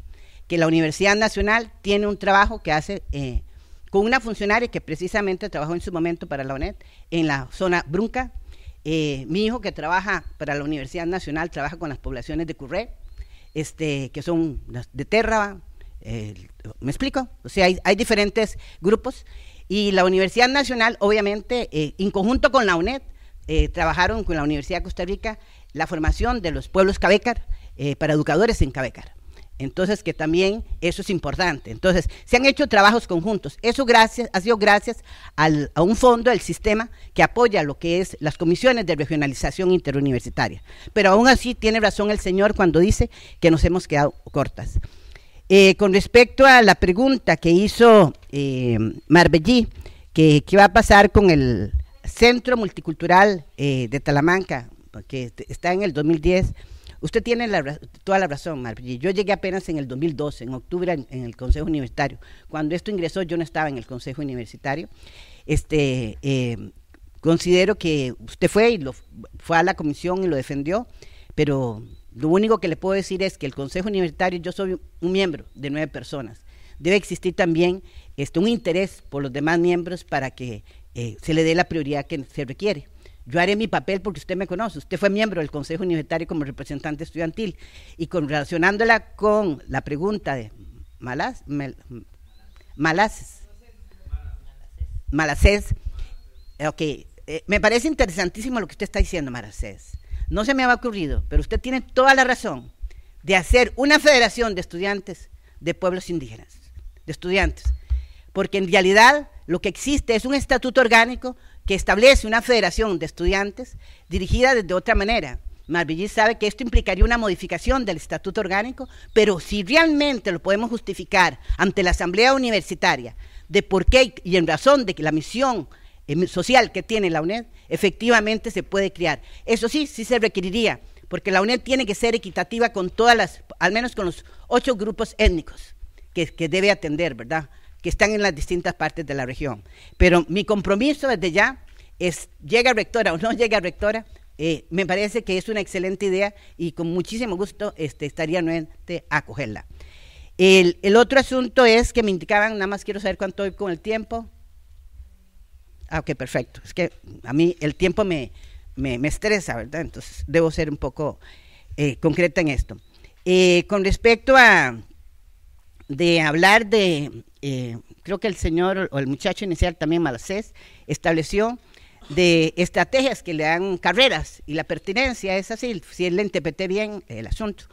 que la Universidad Nacional tiene un trabajo que hace eh, con una funcionaria que precisamente trabajó en su momento para la UNED en la zona Brunca. Eh, mi hijo que trabaja para la Universidad Nacional trabaja con las poblaciones de Curré, este, que son de Terra. Eh, ¿Me explico? O sea, hay, diferentes grupos. Y la Universidad Nacional, obviamente, eh, en conjunto con la UNED, trabajaron con la Universidad de Costa Rica la formación de los pueblos Cabecar para educadores en Cabecar. Entonces, que también eso es importante. Entonces, se han hecho trabajos conjuntos. Eso gracias, ha sido gracias a un fondo del sistema que apoya lo que es las comisiones de regionalización interuniversitaria. Pero aún así tiene razón el señor cuando dice que nos hemos quedado cortas. Eh, con respecto a la pregunta que hizo eh, Marbellí, que qué va a pasar con el Centro Multicultural eh, de Talamanca, que está en el 2010 Usted tiene toda la razón, Marjorie. Yo llegué apenas en el 2012, en octubre, en, el Consejo Universitario. Cuando esto ingresó, yo no estaba en el Consejo Universitario. Este, eh, considero que usted fue y fue a la comisión y lo defendió, pero lo único que le puedo decir es que el Consejo Universitario, yo soy un miembro de nueve personas. Debe existir también este, un interés por los demás miembros para que eh, se le dé la prioridad que se requiere. Yo haré mi papel porque usted me conoce. Usted fue miembro del Consejo Universitario como representante estudiantil. Y relacionándola con la pregunta de Malas, Mel, Malases, Malases, ok, eh, me parece interesantísimo lo que usted está diciendo, Malases. No se me había ocurrido, pero usted tiene toda la razón de hacer una federación de estudiantes de pueblos indígenas, de estudiantes, porque en realidad lo que existe es un estatuto orgánico que establece una federación de estudiantes dirigida desde otra manera. Marbellí sabe que esto implicaría una modificación del estatuto orgánico, pero si realmente lo podemos justificar ante la Asamblea Universitaria de por qué y en razón de que la misión em, social que tiene la UNED efectivamente se puede crear. Eso sí, sí se requeriría, porque la UNED tiene que ser equitativa con todas las, al menos con los ocho grupos étnicos que debe atender, ¿verdad? que están en las distintas partes de la región. Pero mi compromiso desde ya es, llega rectora o no [laughs] llega rectora, eh, me parece que es una excelente idea y con muchísimo gusto este, estaría nuevamente a acogerla. El, otro asunto es que me indicaban, nada más quiero saber cuánto voy con el tiempo. Ah, ok, perfecto. Es que a mí el tiempo me, estresa, ¿verdad? Entonces debo ser un poco eh, concreta en esto. Eh, con respecto a de hablar de eh, creo que el señor o el muchacho inicial también Malacés estableció de estrategias que le dan carreras y la pertinencia es así, si le interpreté bien el asunto.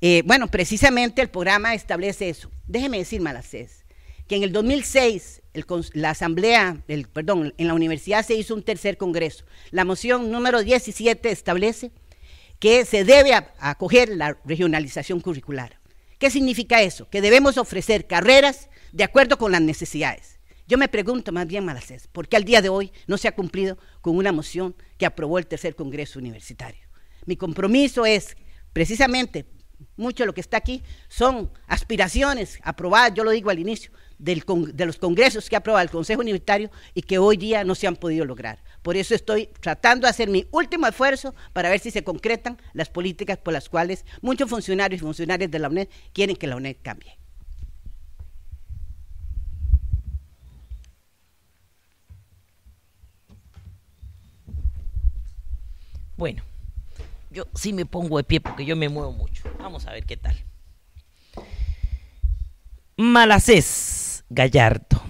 Eh, bueno, precisamente el programa establece eso. Déjeme decir, Malacés, que en el 2006 la asamblea, perdón, en la universidad se hizo un tercer congreso. La moción número 17 establece que se debe acoger la regionalización curricular. ¿Qué significa eso? Que debemos ofrecer carreras de acuerdo con las necesidades. Yo me pregunto más bien, Malacés, ¿por qué al día de hoy no se ha cumplido con una moción que aprobó el tercer Congreso Universitario? Mi compromiso es, precisamente, mucho de lo que está aquí son aspiraciones aprobadas, yo lo digo al inicio, del de los congresos que aprobó el Consejo Universitario y que hoy día no se han podido lograr. Por eso estoy tratando de hacer mi último esfuerzo para ver si se concretan las políticas por las cuales muchos funcionarios y funcionarias de la UNED quieren que la UNED cambie. Bueno, yo sí me pongo de pie porque yo me muevo mucho. Vamos a ver qué tal. Malacés Gallardo.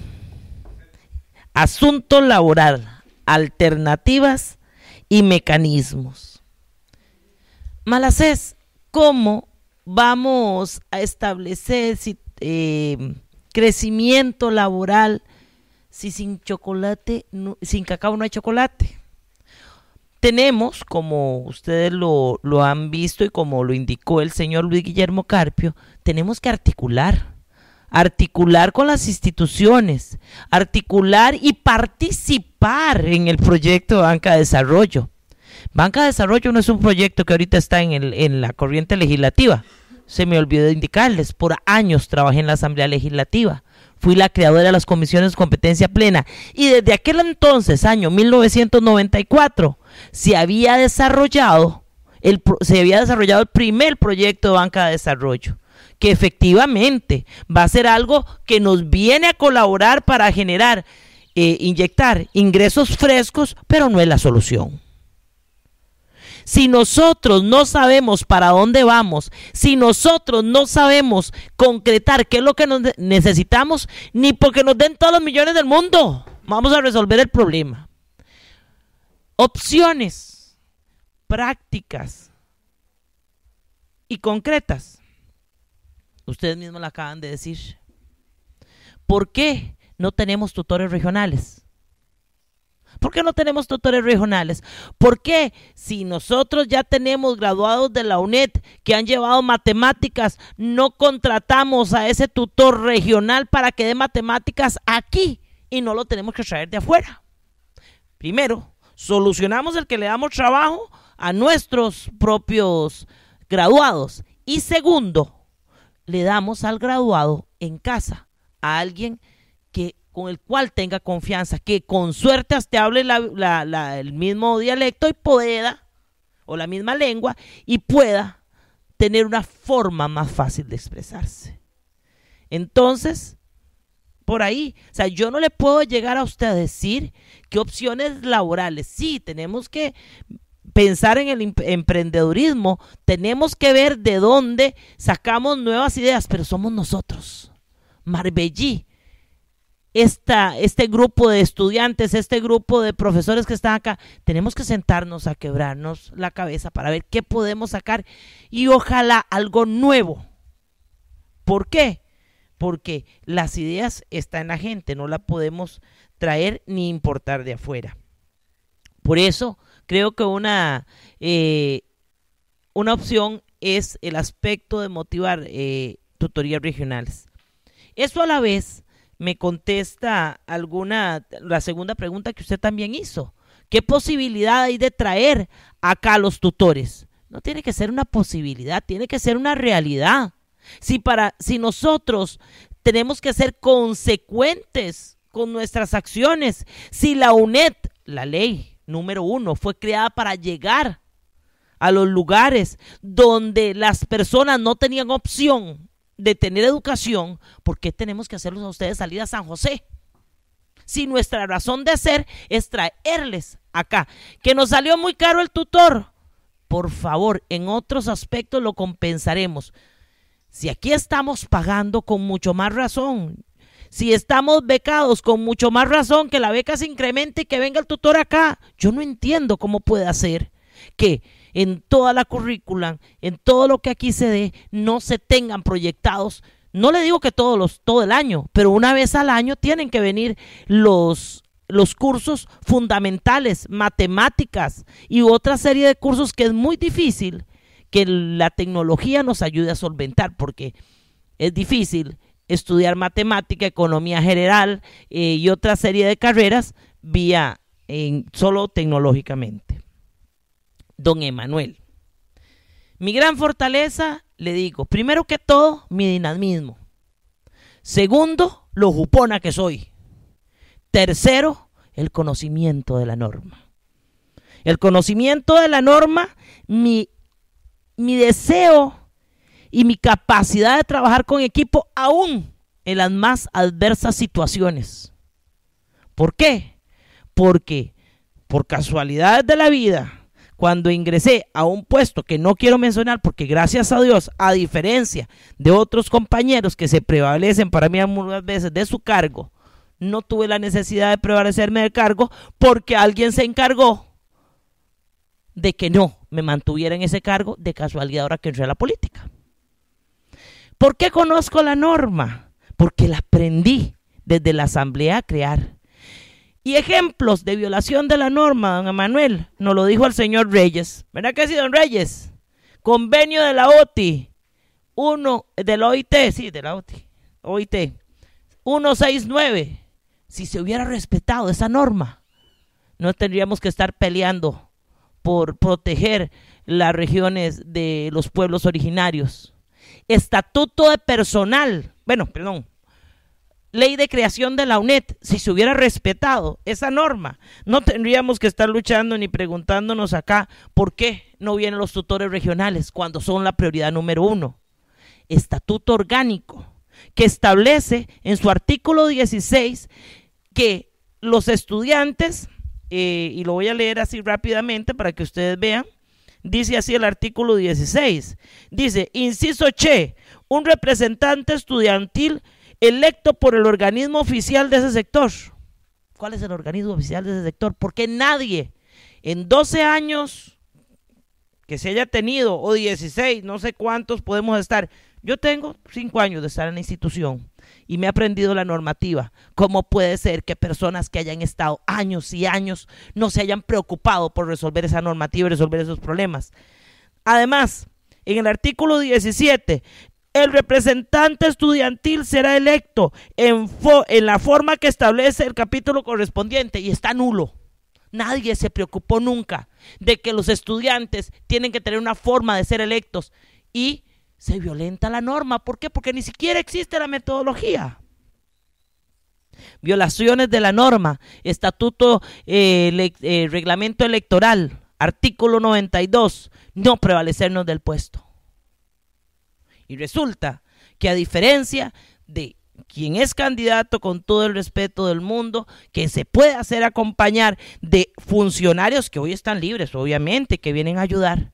Asunto laboral, alternativas y mecanismos. Malacés, ¿cómo vamos a establecer eh, crecimiento laboral si sin chocolate, sin cacao no hay chocolate? Tenemos, como ustedes lo, han visto y como lo indicó el señor Luis Guillermo Carpio, tenemos que articular articular con las instituciones, articular y participar en el proyecto de Banca de Desarrollo. Banca de Desarrollo no es un proyecto que ahorita está en, la corriente legislativa. Se me olvidó indicarles, por años trabajé en la Asamblea Legislativa. Fui la creadora de las comisiones competencia plena. Y desde aquel entonces, año 1994, se había desarrollado el, se había desarrollado el primer proyecto de banca de desarrollo que efectivamente va a ser algo que nos viene a colaborar para generar, e inyectar ingresos frescos, pero no es la solución. Si nosotros no sabemos para dónde vamos, si nosotros no sabemos concretar qué es lo que necesitamos, ni porque nos den todos los millones del mundo, vamos a resolver el problema opciones prácticas y concretas. Ustedes mismos la acaban de decir. ¿Por qué no tenemos tutores regionales? ¿Por qué no tenemos tutores regionales? ¿Por qué si nosotros ya tenemos graduados de la UNED que han llevado matemáticas, no contratamos a ese tutor regional para que dé matemáticas aquí y no lo tenemos que traer de afuera? Primero, Solucionamos el que le damos trabajo a nuestros propios graduados. Y segundo, le damos al graduado en casa a alguien que con el cual tenga confianza, que con suerte te hable el mismo dialecto y pueda, o la misma lengua, y pueda tener una forma más fácil de expresarse. Entonces, por ahí. O sea, yo no le puedo llegar a usted a decir qué opciones laborales. Sí, tenemos que pensar en el em-, emprendedurismo, tenemos que ver de dónde sacamos nuevas ideas, pero somos nosotros. Marbellí, este grupo de estudiantes, este grupo de profesores que están acá, tenemos que sentarnos a quebrarnos la cabeza para ver qué podemos sacar y ojalá algo nuevo. ¿Por qué? porque las ideas están en la gente, no la podemos traer ni importar de afuera. Por eso creo que una, eh, una opción es el aspecto de motivar eh, tutorías regionales. Eso a la vez me contesta alguna, la segunda pregunta que usted también hizo. ¿Qué posibilidad hay de traer acá a los tutores? No tiene que ser una posibilidad, tiene que ser una realidad. Si, para, si nosotros tenemos que ser consecuentes con nuestras acciones, si la UNED, la ley número uno, fue creada para llegar a los lugares donde las personas no tenían opción de tener educación, ¿por qué tenemos que hacerlos a ustedes salir a San José? Si nuestra razón de ser es traerles acá, que nos salió muy caro el tutor, por favor, en otros aspectos lo compensaremos. Si aquí estamos pagando con mucho más razón, si estamos becados con mucho más razón, que la beca se incremente y que venga el tutor acá, yo no entiendo cómo puede hacer que en toda la currícula, en todo lo que aquí se dé, no se tengan proyectados. No le digo que todos los, todo el año, pero una vez al año tienen que venir los, los cursos fundamentales, matemáticas y otra serie de cursos que es muy difícil que la tecnología nos ayude a solventar, porque es difícil estudiar matemática, economía general eh, y otra serie de carreras vía solo tecnológicamente. Don Emanuel. Mi gran fortaleza, le digo, primero que todo, mi dinamismo. Segundo, lo jupona que soy. Tercero, el conocimiento de la norma. El conocimiento de la norma, mi mi deseo y mi capacidad de trabajar con equipo aún en las más adversas situaciones. ¿Por qué? Porque por casualidades de la vida, cuando ingresé a un puesto que no quiero mencionar, porque gracias a Dios, a diferencia de otros compañeros que se prevalecen para mí algunas veces de su cargo, no tuve la necesidad de prevalecerme del cargo porque alguien se encargó de que no me mantuviera en ese cargo de casualidad ahora que entré a la política. ¿Por qué conozco la norma? Porque la aprendí desde la asamblea a crear. Y ejemplos de violación de la norma, don Emanuel, nos lo dijo el señor Reyes. ¿Verdad que sí, don Reyes? Convenio de la OTI, uno, de OIT, sí, de la OTI, OIT, 169. Si se hubiera respetado esa norma, no tendríamos que estar peleando por proteger las regiones de los pueblos originarios. Estatuto de personal, bueno, perdón, ley de creación de la UNED, si se hubiera respetado esa norma, no tendríamos que estar luchando ni preguntándonos acá por qué no vienen los tutores regionales cuando son la prioridad número uno. Estatuto orgánico, que establece en su artículo 16 que los estudiantes eh, y lo voy a leer así rápidamente para que ustedes vean. Dice así el artículo 16. Dice, inciso Che, un representante estudiantil electo por el organismo oficial de ese sector. ¿Cuál es el organismo oficial de ese sector? Porque nadie en 12 años que se haya tenido, o 16, no sé cuántos podemos estar. Yo tengo 5 años de estar en la institución y me he aprendido la normativa. ¿Cómo puede ser que personas que hayan estado años y años no se hayan preocupado por resolver esa normativa y resolver esos problemas? Además, en el artículo 17, el representante estudiantil será electo en, en la forma que establece el capítulo correspondiente y está nulo. Nadie se preocupó nunca de que los estudiantes tienen que tener una forma de ser electos y se violenta la norma. ¿Por qué? Porque ni siquiera existe la metodología. Violaciones de la norma, estatuto, eh, eh, reglamento electoral, artículo 92, no prevalecernos del puesto. Y resulta que a diferencia de quien es candidato con todo el respeto del mundo, que se puede hacer acompañar de funcionarios que hoy están libres, obviamente, que vienen a ayudar,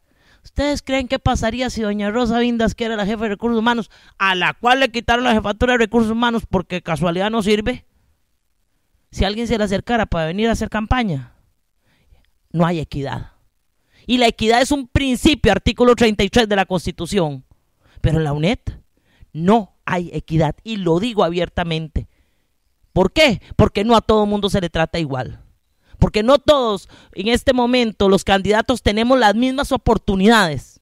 ¿Ustedes creen qué pasaría si doña Rosa Vindas, que era la jefa de recursos humanos, a la cual le quitaron la jefatura de recursos humanos porque casualidad no sirve? Si alguien se le acercara para venir a hacer campaña, no hay equidad. Y la equidad es un principio, artículo 33 de la Constitución. Pero en la UNED no hay equidad. Y lo digo abiertamente. ¿Por qué? Porque no a todo mundo se le trata igual porque no todos en este momento los candidatos tenemos las mismas oportunidades,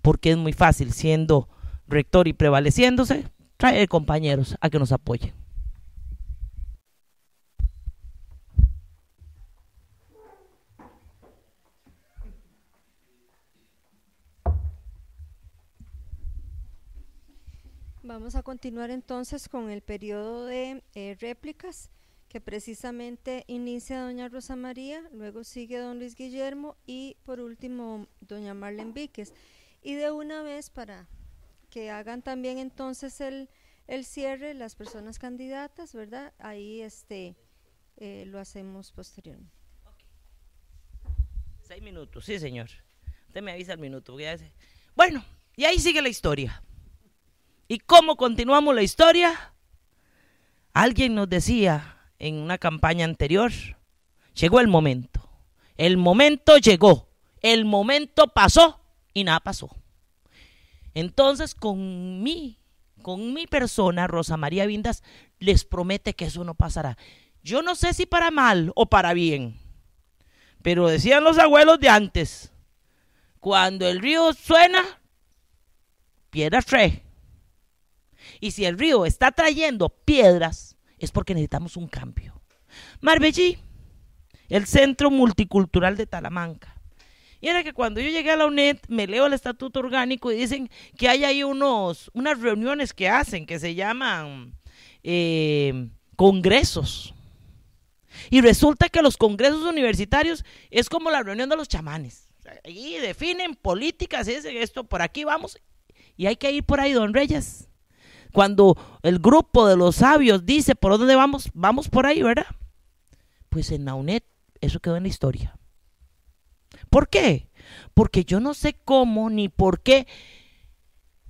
porque es muy fácil siendo rector y prevaleciéndose, traer compañeros a que nos apoyen. Vamos a continuar entonces con el periodo de eh, réplicas que precisamente inicia doña Rosa María, luego sigue don Luis Guillermo y por último doña Marlene Víquez. Y de una vez para que hagan también entonces el, el cierre las personas candidatas, ¿verdad? Ahí este eh, lo hacemos posteriormente. Seis minutos, sí señor. Usted me avisa el minuto. Bueno, y ahí sigue la historia. ¿Y cómo continuamos la historia? Alguien nos decía en una campaña anterior. Llegó el momento. El momento llegó. El momento pasó y nada pasó. Entonces, con mí, con mi persona, Rosa María Vindas les promete que eso no pasará. Yo no sé si para mal o para bien, pero decían los abuelos de antes, cuando el río suena, piedras trae. Y si el río está trayendo piedras, es porque necesitamos un cambio. Marbellí, el Centro Multicultural de Talamanca. Y era que cuando yo llegué a la UNED, me leo el estatuto orgánico y dicen que hay ahí unos, unas reuniones que hacen que se llaman eh, congresos. Y resulta que los congresos universitarios es como la reunión de los chamanes. Ahí definen políticas, y dicen esto, por aquí vamos. Y hay que ir por ahí, don Reyes. Cuando el grupo de los sabios dice, ¿por dónde vamos? Vamos por ahí, ¿verdad? Pues en Naunet eso quedó en la historia. ¿Por qué? Porque yo no sé cómo ni por qué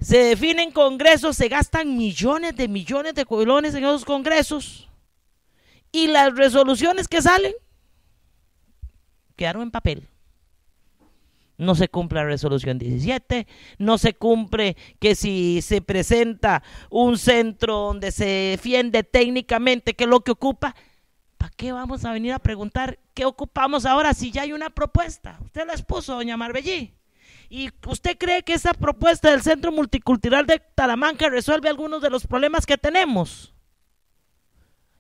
se definen congresos, se gastan millones de millones de colones en esos congresos y las resoluciones que salen quedaron en papel no se cumple la resolución 17, no se cumple que si se presenta un centro donde se defiende técnicamente qué es lo que ocupa, ¿para qué vamos a venir a preguntar qué ocupamos ahora si ya hay una propuesta? Usted la expuso, doña Marbellí. ¿Y usted cree que esa propuesta del Centro Multicultural de Talamanca resuelve algunos de los problemas que tenemos?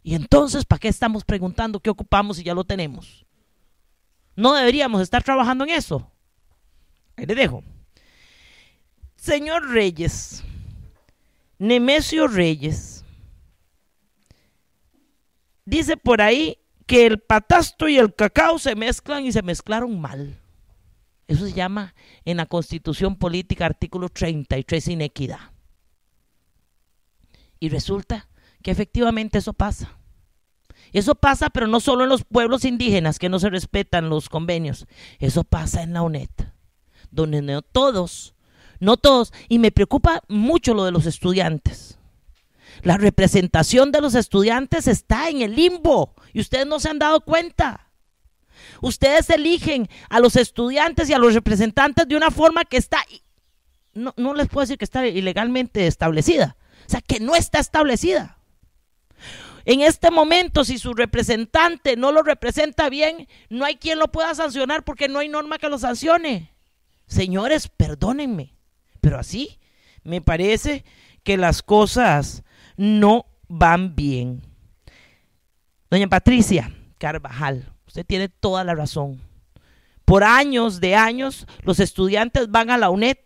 Y entonces, ¿para qué estamos preguntando qué ocupamos si ya lo tenemos? No deberíamos estar trabajando en eso le dejo. Señor Reyes, Nemesio Reyes, dice por ahí que el patasto y el cacao se mezclan y se mezclaron mal. Eso se llama en la Constitución Política artículo 33 inequidad. Y resulta que efectivamente eso pasa. Eso pasa, pero no solo en los pueblos indígenas que no se respetan los convenios. Eso pasa en la UNED donde no todos, no todos, y me preocupa mucho lo de los estudiantes. La representación de los estudiantes está en el limbo y ustedes no se han dado cuenta. Ustedes eligen a los estudiantes y a los representantes de una forma que está, no, no les puedo decir que está ilegalmente establecida, o sea, que no está establecida. En este momento, si su representante no lo representa bien, no hay quien lo pueda sancionar porque no hay norma que lo sancione. Señores, perdónenme, pero así me parece que las cosas no van bien. Doña Patricia Carvajal, usted tiene toda la razón. Por años de años, los estudiantes van a la UNED.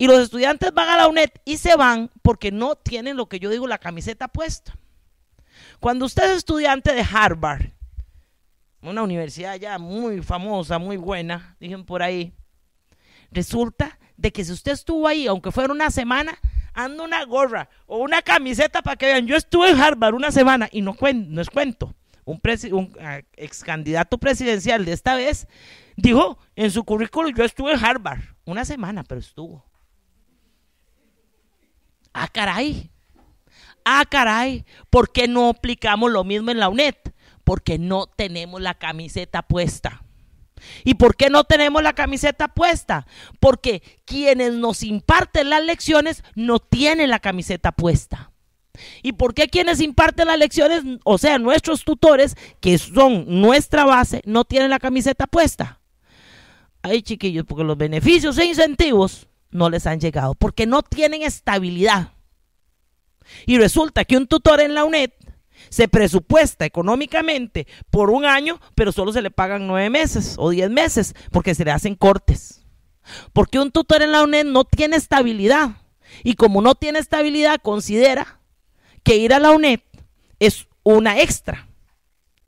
Y los estudiantes van a la UNED y se van porque no tienen lo que yo digo, la camiseta puesta. Cuando usted es estudiante de Harvard, una universidad ya muy famosa, muy buena, dicen por ahí, Resulta de que si usted estuvo ahí, aunque fuera una semana, anda una gorra o una camiseta para que vean, yo estuve en Harvard una semana y no, no es cuento. Un, ah, ex candidato presidencial de esta vez dijo en su currículum yo estuve en Harvard una semana, pero estuvo. Ah, caray. Ah, caray. ¿Por qué no aplicamos lo mismo en la UNED? Porque no tenemos la camiseta puesta. ¿Y por qué no tenemos la camiseta puesta? Porque quienes nos imparten las lecciones no tienen la camiseta puesta. ¿Y por qué quienes imparten las lecciones, o sea, nuestros tutores, que son nuestra base, no tienen la camiseta puesta? Ay, chiquillos, porque los beneficios e incentivos no les han llegado, porque no tienen estabilidad. Y resulta que un tutor en la UNED se presupuesta económicamente por un año, pero solo se le pagan nueve meses o diez meses porque se le hacen cortes. Porque un tutor en la UNED no tiene estabilidad. Y como no tiene estabilidad, considera que ir a la UNED es una extra,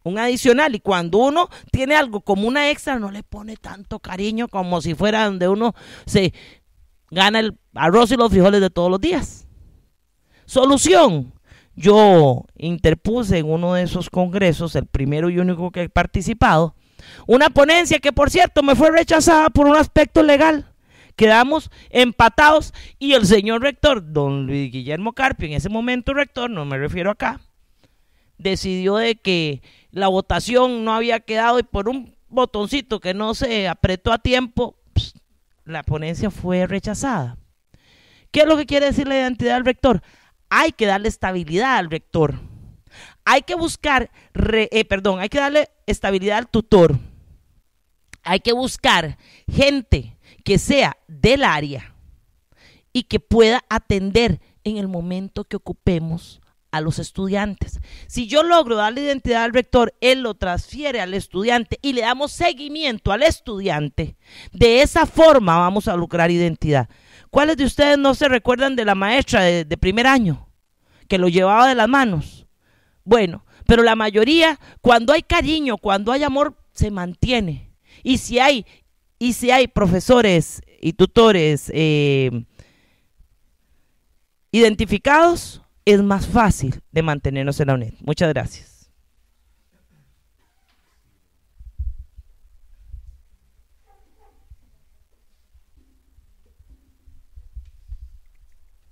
un adicional. Y cuando uno tiene algo como una extra, no le pone tanto cariño como si fuera donde uno se gana el arroz y los frijoles de todos los días. Solución, yo interpuse en uno de esos congresos, el primero y único que he participado, una ponencia que por cierto me fue rechazada por un aspecto legal. Quedamos empatados y el señor rector, don Luis Guillermo Carpio, en ese momento rector, no me refiero acá, decidió de que la votación no había quedado y por un botoncito que no se apretó a tiempo, la ponencia fue rechazada. ¿Qué es lo que quiere decir la identidad del rector? hay que darle estabilidad al rector. Hay que buscar, eh, perdón, hay que darle estabilidad al tutor. Hay que buscar gente que sea del área y que pueda atender en el momento que ocupemos a los estudiantes. Si yo logro darle identidad al rector, él lo transfiere al estudiante y le damos seguimiento al estudiante. De esa forma vamos a lograr identidad. ¿Cuáles de ustedes no se recuerdan de la maestra de, primer año que lo llevaba de las manos? Bueno, pero la mayoría, cuando hay cariño, cuando hay amor, se mantiene. Y si hay, y si hay profesores y tutores eh, identificados, es más fácil de mantenernos en la UNED. Muchas gracias.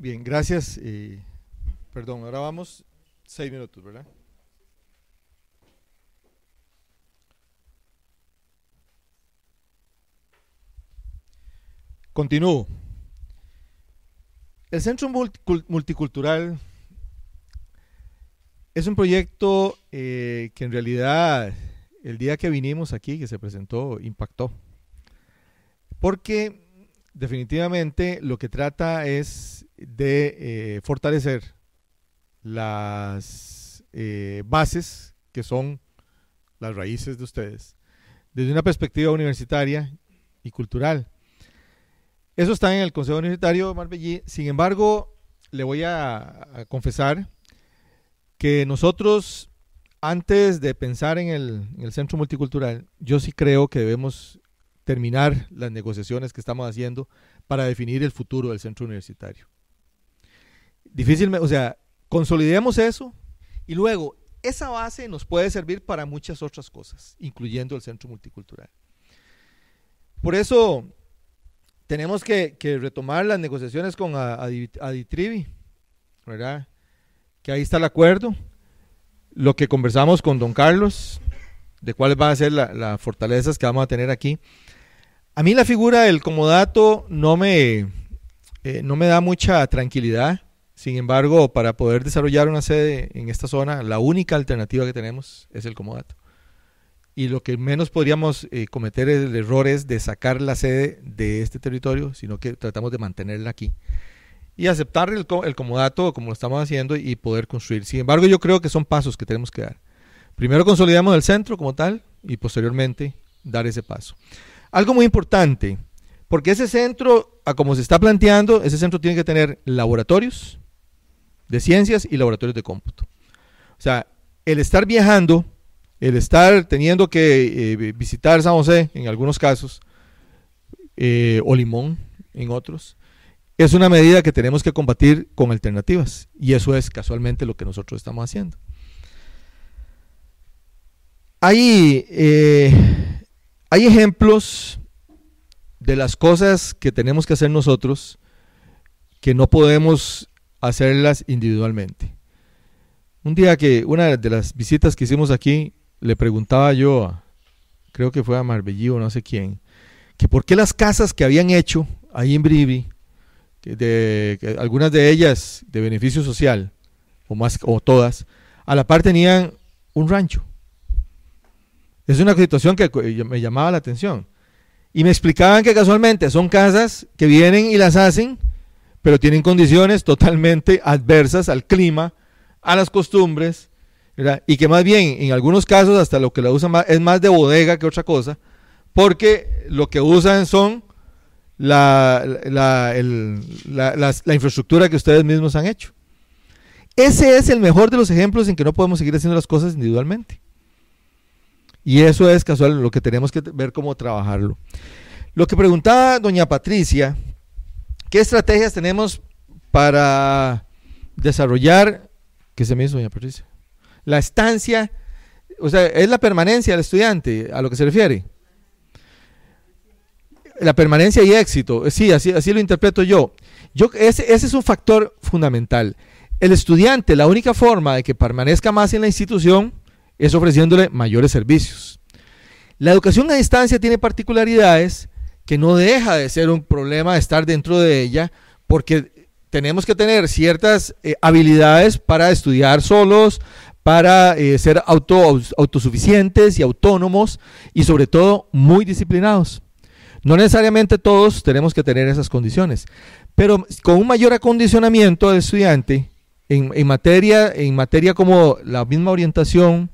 Bien, gracias. perdón, ahora vamos seis minutos, ¿verdad? Continúo. El Centro Multicultural es un proyecto eh, que en realidad el día que vinimos aquí, que se presentó, impactó. Porque definitivamente lo que trata es de eh, fortalecer las eh, bases que son las raíces de ustedes, desde una perspectiva universitaria y cultural. Eso está en el Consejo Universitario Marbellí. Sin embargo, le voy a, confesar que nosotros, antes de pensar en el Centro Multicultural, yo sí creo que debemos terminar las negociaciones que estamos haciendo para definir el futuro del centro universitario. Difícilmente, o sea, consolidemos eso y luego esa base nos puede servir para muchas otras cosas, incluyendo el centro multicultural. Por eso tenemos que, que retomar las negociaciones con Aditrivi, ¿verdad? Que ahí está el acuerdo, lo que conversamos con don Carlos, de cuáles van a ser las fortalezas que vamos a tener aquí. A mí la figura del comodato no me, eh, no me da mucha tranquilidad sin embargo, para poder desarrollar una sede en esta zona, la única alternativa que tenemos es el comodato. Y lo que menos podríamos eh, cometer el error es de sacar la sede de este territorio, sino que tratamos de mantenerla aquí. Y aceptar el, comodato como lo estamos haciendo y poder construir. Sin embargo, yo creo que son pasos que tenemos que dar. Primero consolidamos el centro como tal y posteriormente dar ese paso. Algo muy importante, porque ese centro, como se está planteando, ese centro tiene que tener laboratorios, de ciencias y laboratorios de cómputo. O sea, el estar viajando, el estar teniendo que eh, visitar San José en algunos casos, eh, o Limón en otros, es una medida que tenemos que combatir con alternativas. Y eso es casualmente lo que nosotros estamos haciendo. hay eh, ejemplos de las cosas que tenemos que hacer nosotros que no podemos hacerlas individualmente. Un día que una de las visitas que hicimos aquí, le preguntaba yo, creo que fue a Marbellí o no sé quién, que por qué las casas que habían hecho ahí en Brivi, de, que algunas de ellas de beneficio social, o, más, o todas, a la par tenían un rancho. Es una situación que me llamaba la atención. Y me explicaban que casualmente son casas que vienen y las hacen pero tienen condiciones totalmente adversas al clima, a las costumbres, y que más bien en algunos casos hasta lo que la usan es más de bodega que otra cosa, porque lo que usan son la, la, infraestructura que ustedes mismos han hecho. Ese es el mejor de los ejemplos en que no podemos seguir haciendo las cosas individualmente. Y eso es casual, lo que tenemos que ver cómo trabajarlo. Lo que preguntaba doña Patricia ¿Qué estrategias tenemos para desarrollar, ¿Qué se me hizo, doña Patricia? La estancia, o sea, es la permanencia del estudiante, a lo que se refiere. La permanencia y éxito, eh, sí, así, lo interpreto yo. yo ese, ese es un factor fundamental. El estudiante, la única forma de que permanezca más en la institución es ofreciéndole mayores servicios. La educación a distancia tiene particularidades que no deja de ser un problema estar dentro de ella, porque tenemos que tener ciertas eh, habilidades para estudiar solos, para eh, ser autosuficientes y autónomos y sobre todo muy disciplinados. No necesariamente todos tenemos que tener esas condiciones, pero con un mayor acondicionamiento del estudiante en, materia, en materia como la misma orientación,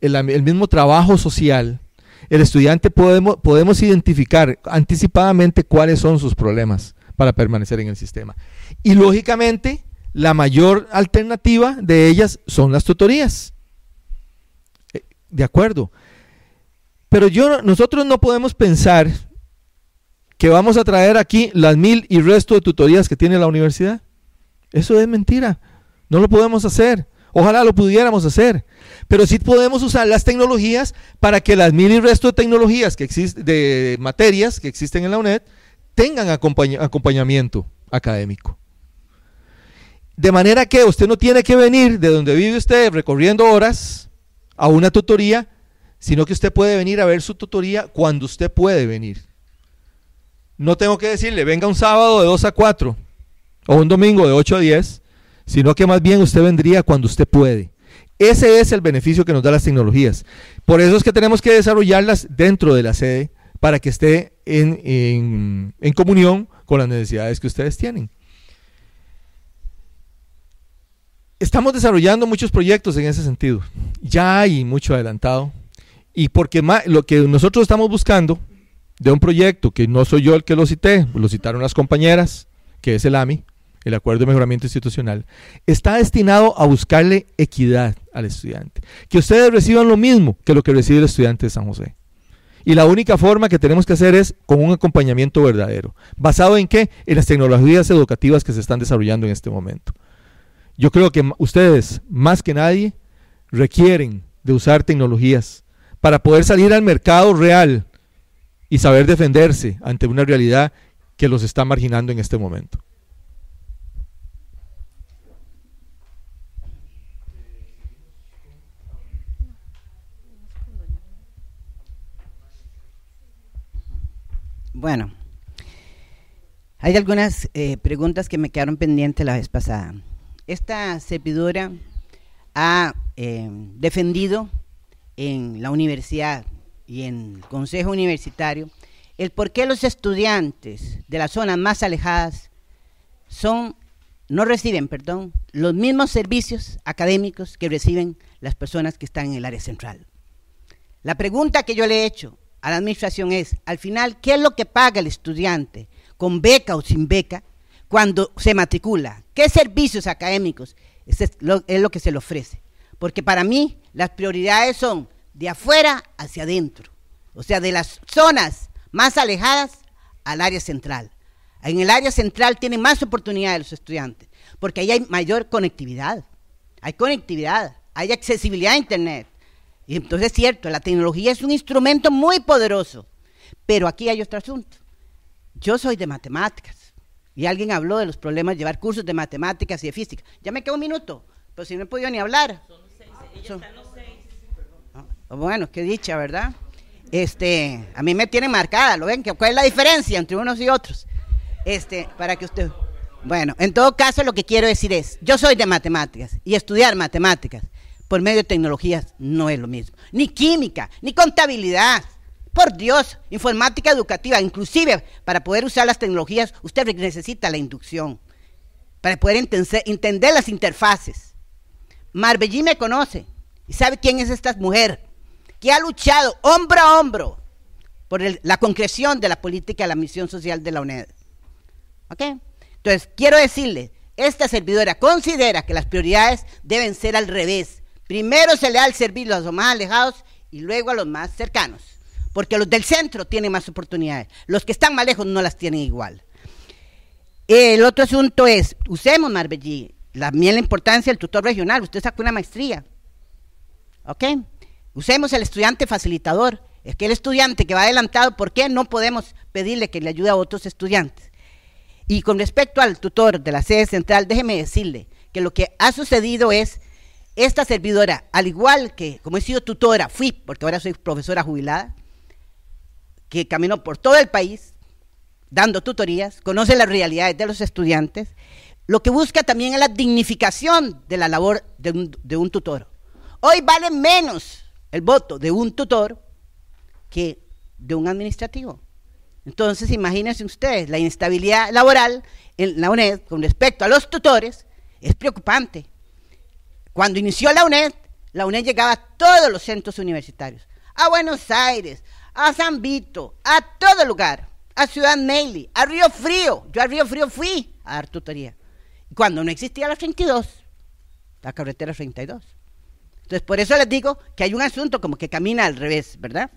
el mismo trabajo social, el estudiante podemos, podemos identificar anticipadamente cuáles son sus problemas para permanecer en el sistema. Y lógicamente, la mayor alternativa de ellas son las tutorías. Eh, de acuerdo. Pero yo, nosotros no podemos pensar que vamos a traer aquí las mil y resto de tutorías que tiene la universidad. Eso es mentira. No lo podemos hacer. Ojalá lo pudiéramos hacer. Pero sí podemos usar las tecnologías para que las mil y resto de tecnologías que existen, de materias que existen en la UNED, tengan acompañamiento académico. De manera que usted no tiene que venir de donde vive usted recorriendo horas a una tutoría, sino que usted puede venir a ver su tutoría cuando usted puede venir. No tengo que decirle, venga un sábado de 2 a 4 o un domingo de 8 a 10, sino que más bien usted vendría cuando usted puede. Ese es el beneficio que nos da las tecnologías. Por eso es que tenemos que desarrollarlas dentro de la sede para que esté en, en, en comunión con las necesidades que ustedes tienen. Estamos desarrollando muchos proyectos en ese sentido. Ya hay mucho adelantado. Y porque lo que nosotros estamos buscando de un proyecto, que no soy yo el que lo cité, lo citaron las compañeras, que es el AMI, el acuerdo de mejoramiento institucional, está destinado a buscarle equidad al estudiante. Que ustedes reciban lo mismo que lo que recibe el estudiante de San José. Y la única forma que tenemos que hacer es con un acompañamiento verdadero. ¿Basado en qué? En las tecnologías educativas que se están desarrollando en este momento. Yo creo que ustedes, más que nadie, requieren de usar tecnologías para poder salir al mercado real y saber defenderse ante una realidad que los está marginando en este momento. Bueno, hay algunas eh, preguntas que me quedaron pendientes la vez pasada. Esta servidora ha eh, defendido en la universidad y en el Consejo Universitario el por qué los estudiantes de las zonas más alejadas son no reciben, perdón, los mismos servicios académicos que reciben las personas que están en el área central. La pregunta que yo le he hecho a la administración es, al final, ¿qué es lo que paga el estudiante, con beca o sin beca, cuando se matricula? ¿Qué servicios académicos es lo, que se le ofrece? Porque para mí las prioridades son de afuera hacia adentro, o sea, de las zonas más alejadas al área central. En el área central tienen más oportunidades los estudiantes, porque ahí hay mayor conectividad, hay conectividad, hay accesibilidad a Internet, entonces es cierto, la tecnología es un instrumento muy poderoso, pero aquí hay otro asunto. Yo soy de matemáticas y alguien habló de los problemas de llevar cursos de matemáticas y de física. Ya me quedo un minuto, pero pues si no he podido ni hablar. Ah, bueno, qué dicha, ¿verdad? Este, a mí me tiene marcada, ¿lo ven? ¿Cuál es la diferencia entre unos y otros? Este, para que usted... Bueno, en todo caso lo que quiero decir es, yo soy de matemáticas y estudiar matemáticas por medio de tecnologías no es lo mismo. Ni química, ni contabilidad. Por Dios, informática educativa, inclusive para poder usar las tecnologías, usted necesita la inducción, para poder entender, las interfaces. Marbellí me conoce y sabe quién es esta mujer, que ha luchado hombro a hombro por la concreción de la política de la misión social de la UNED. Entonces, quiero decirle, esta servidora considera que las prioridades deben ser al revés, Primero se le da el servicio a los más alejados y luego a los más cercanos, porque los del centro tienen más oportunidades, los que están más lejos no las tienen igual. El otro asunto es, usemos Marbellí, también la, la importancia del tutor regional, usted sacó una maestría, ¿ok? Usemos el estudiante facilitador, es que el estudiante que va adelantado, ¿por qué no podemos pedirle que le ayude a otros estudiantes? Y con respecto al tutor de la sede central, déjeme decirle que lo que ha sucedido es esta servidora, al igual que, como he sido tutora, fui, porque ahora soy profesora jubilada, que caminó por todo el país dando tutorías, conoce las realidades de los estudiantes, lo que busca también es la dignificación de la labor de un, tutor. Hoy vale menos el voto de un tutor que de un administrativo. Entonces, imagínense ustedes, la inestabilidad laboral en la UNED con respecto a los tutores es preocupante. Cuando inició la UNED, la UNED llegaba a todos los centros universitarios, a Buenos Aires, a San Vito, a todo lugar, a Ciudad Meili, a Río Frío. Yo a Río Frío fui a dar tutoría. Cuando no existía la 32, la carretera 32. Entonces, por eso les digo que hay un asunto como que camina al revés, ¿verdad?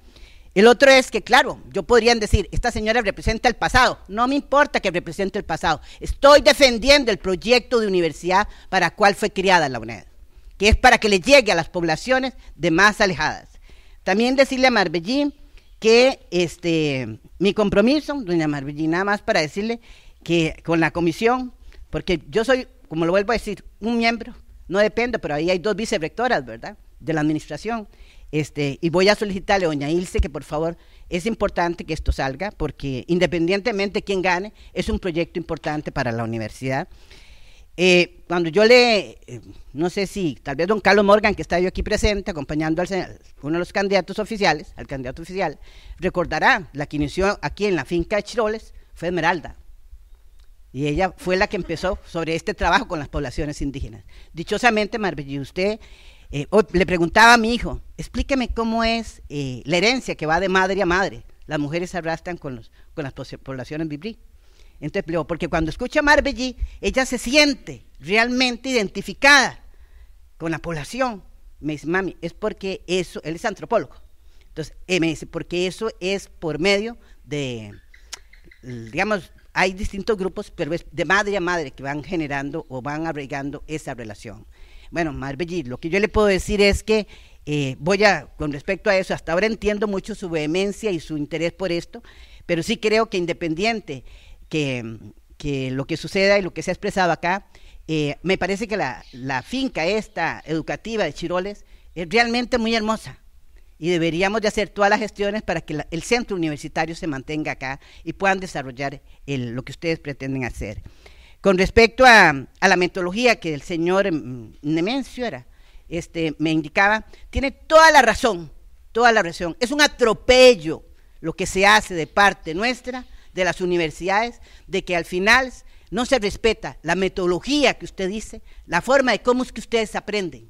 El otro es que, claro, yo podrían decir, esta señora representa el pasado. No me importa que represente el pasado. Estoy defendiendo el proyecto de universidad para cual fue criada la UNED que es para que le llegue a las poblaciones de más alejadas. También decirle a Marbellín que este, mi compromiso, doña Marbellín, nada más para decirle que con la comisión, porque yo soy, como lo vuelvo a decir, un miembro, no dependo, pero ahí hay dos vicerectoras, ¿verdad?, de la administración. Este, y voy a solicitarle a doña Ilse que por favor es importante que esto salga, porque independientemente de quién gane, es un proyecto importante para la universidad. Eh, cuando yo le, eh, no sé si, tal vez don Carlos Morgan, que está yo aquí presente, acompañando al uno de los candidatos oficiales, al candidato oficial, recordará la que inició aquí en la finca de Chiroles fue Esmeralda. Y ella fue la que empezó sobre este trabajo con las poblaciones indígenas. Dichosamente, y usted eh, le preguntaba a mi hijo, explíqueme cómo es la herencia que va de madre a madre. Las mujeres se arrastran con, las poblaciones bibrí. Entonces, porque cuando escucha a ella se siente realmente identificada con la población. Me dice, mami, es porque eso, él es antropólogo. Entonces, eh, me dice, porque eso es por medio de, digamos, hay distintos grupos, pero es de madre a madre que van generando o van arraigando esa relación. Bueno, marbelly lo que yo le puedo decir es que eh, voy a, con respecto a eso, hasta ahora entiendo mucho su vehemencia y su interés por esto, pero sí creo que independiente que, lo que suceda y lo que se ha expresado acá, eh, me parece que la, finca esta educativa de Chiroles es realmente muy hermosa y deberíamos de hacer todas las gestiones para que el centro universitario se mantenga acá y puedan desarrollar lo que ustedes pretenden hacer. Con respecto a, la metodología que el señor mm, Nemencio era, este, me indicaba, tiene toda la razón, toda la razón. Es un atropello lo que se hace de parte nuestra de las universidades, de que al final no se respeta la metodología que usted dice, la forma de cómo es que ustedes aprenden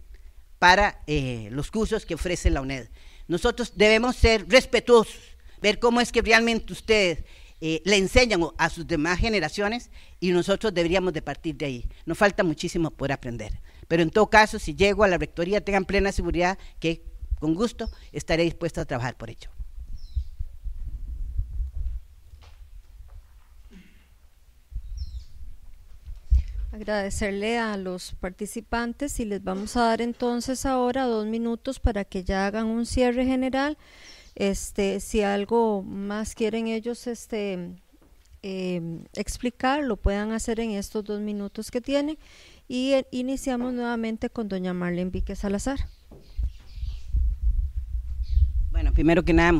para eh, los cursos que ofrece la UNED. Nosotros debemos ser respetuosos, ver cómo es que realmente ustedes eh, le enseñan a sus demás generaciones y nosotros deberíamos de partir de ahí. Nos falta muchísimo por aprender. Pero en todo caso, si llego a la rectoría, tengan plena seguridad que con gusto estaré dispuesto a trabajar por ello. Agradecerle a los participantes y les vamos a dar entonces ahora dos minutos para que ya hagan un cierre general. Este, si algo más quieren ellos este, eh, explicar, lo puedan hacer en estos dos minutos que tienen. Y eh, iniciamos nuevamente con doña Marlene Vique Salazar. Bueno, primero que nada,